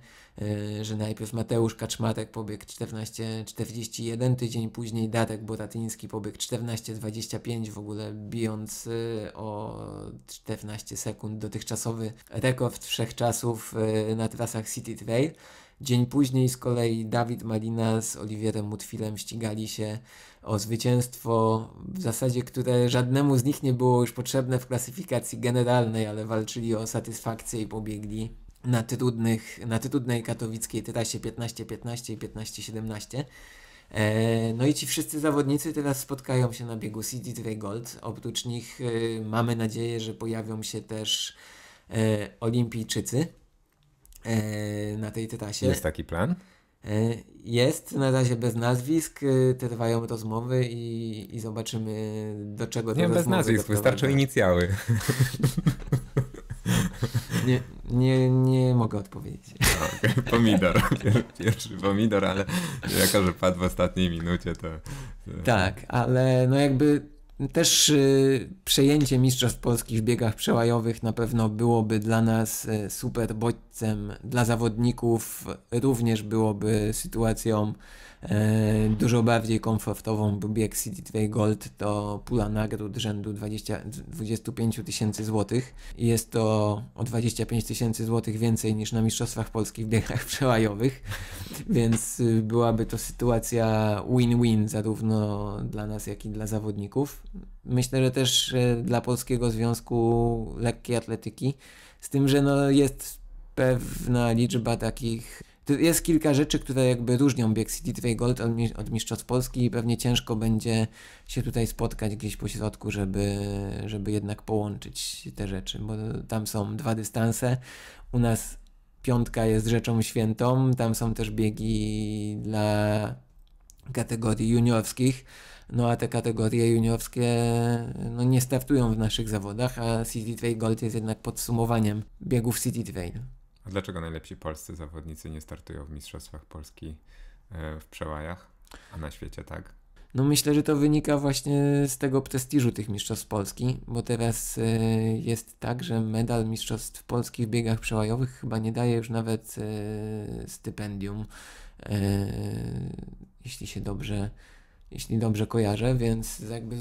e, że najpierw Mateusz Kaczmarek pobiegł 14.41, tydzień później Darek Boratyński pobiegł 14.25, w ogóle bijąc e, o 14 sekund dotychczasowy rekord wszechczasów na trasach City Trail. Dzień później z kolei Dawid Malina z Oliwierem Mutfilem ścigali się o zwycięstwo, w zasadzie które żadnemu z nich nie było już potrzebne w klasyfikacji generalnej, ale walczyli o satysfakcję i pobiegli na, trudnych, na trudnej katowickiej trasie 15-15 i 15-17. E, no i ci wszyscy zawodnicy teraz spotkają się na biegu City 2 Gold. Oprócz nich y, mamy nadzieję, że pojawią się też e, Olimpijczycy. E, na tej tetasie. Jest taki plan? E, jest, na razie bez nazwisk, e, trwają rozmowy i, i zobaczymy do czego Nie, bez nazwisk, wystarczą inicjały. nie, nie, nie mogę odpowiedzieć. Okay. Pomidor, pierwszy pomidor, ale jako, że padł w ostatniej minucie, to... Tak, ale no jakby też y, przejęcie Mistrzostw polskich w biegach przełajowych na pewno byłoby dla nas y, super bodźcem, dla zawodników również byłoby sytuacją E, dużo bardziej komfortową, bo bieg City 2 Gold to pula nagród rzędu 20, 25 tysięcy złotych i jest to o 25 tysięcy złotych więcej niż na Mistrzostwach Polskich w biegach przełajowych, więc y, byłaby to sytuacja win-win zarówno dla nas, jak i dla zawodników. Myślę, że też y, dla Polskiego Związku Lekkiej Atletyki, z tym, że no jest pewna liczba takich jest kilka rzeczy, które jakby różnią bieg City 2 Gold od, od Mistrzostw Polski i pewnie ciężko będzie się tutaj spotkać gdzieś po środku, żeby, żeby jednak połączyć te rzeczy, bo tam są dwa dystanse. U nas piątka jest rzeczą świętą, tam są też biegi dla kategorii juniorskich. No a te kategorie juniorskie no, nie startują w naszych zawodach, a City 2 Gold jest jednak podsumowaniem biegów City 2. A dlaczego najlepsi polscy zawodnicy nie startują w Mistrzostwach Polski e, w przełajach, a na świecie tak? No myślę, że to wynika właśnie z tego prestiżu tych Mistrzostw Polski, bo teraz e, jest tak, że medal Mistrzostw Polski w biegach przełajowych chyba nie daje już nawet e, stypendium, jeśli się dobrze jeśli dobrze kojarzę, więc jakby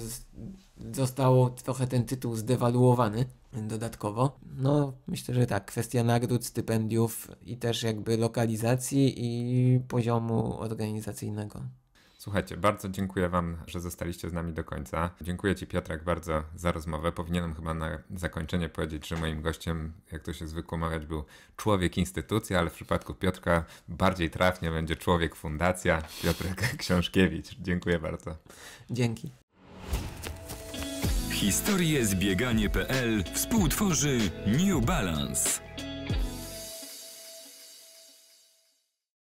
został trochę ten tytuł zdewaluowany dodatkowo. No, myślę, że tak, kwestia nagród, stypendiów i też jakby lokalizacji i poziomu organizacyjnego. Słuchajcie, bardzo dziękuję Wam, że zostaliście z nami do końca. Dziękuję Ci, Piotrek, bardzo za rozmowę. Powinienem chyba na zakończenie powiedzieć, że moim gościem, jak to się zwykło mawiać, był człowiek instytucja, ale w przypadku Piotrka bardziej trafnie będzie człowiek fundacja. Piotrek Książkiewicz. Dziękuję bardzo. Dzięki. Historie zbieganie.pl współtworzy New Balance.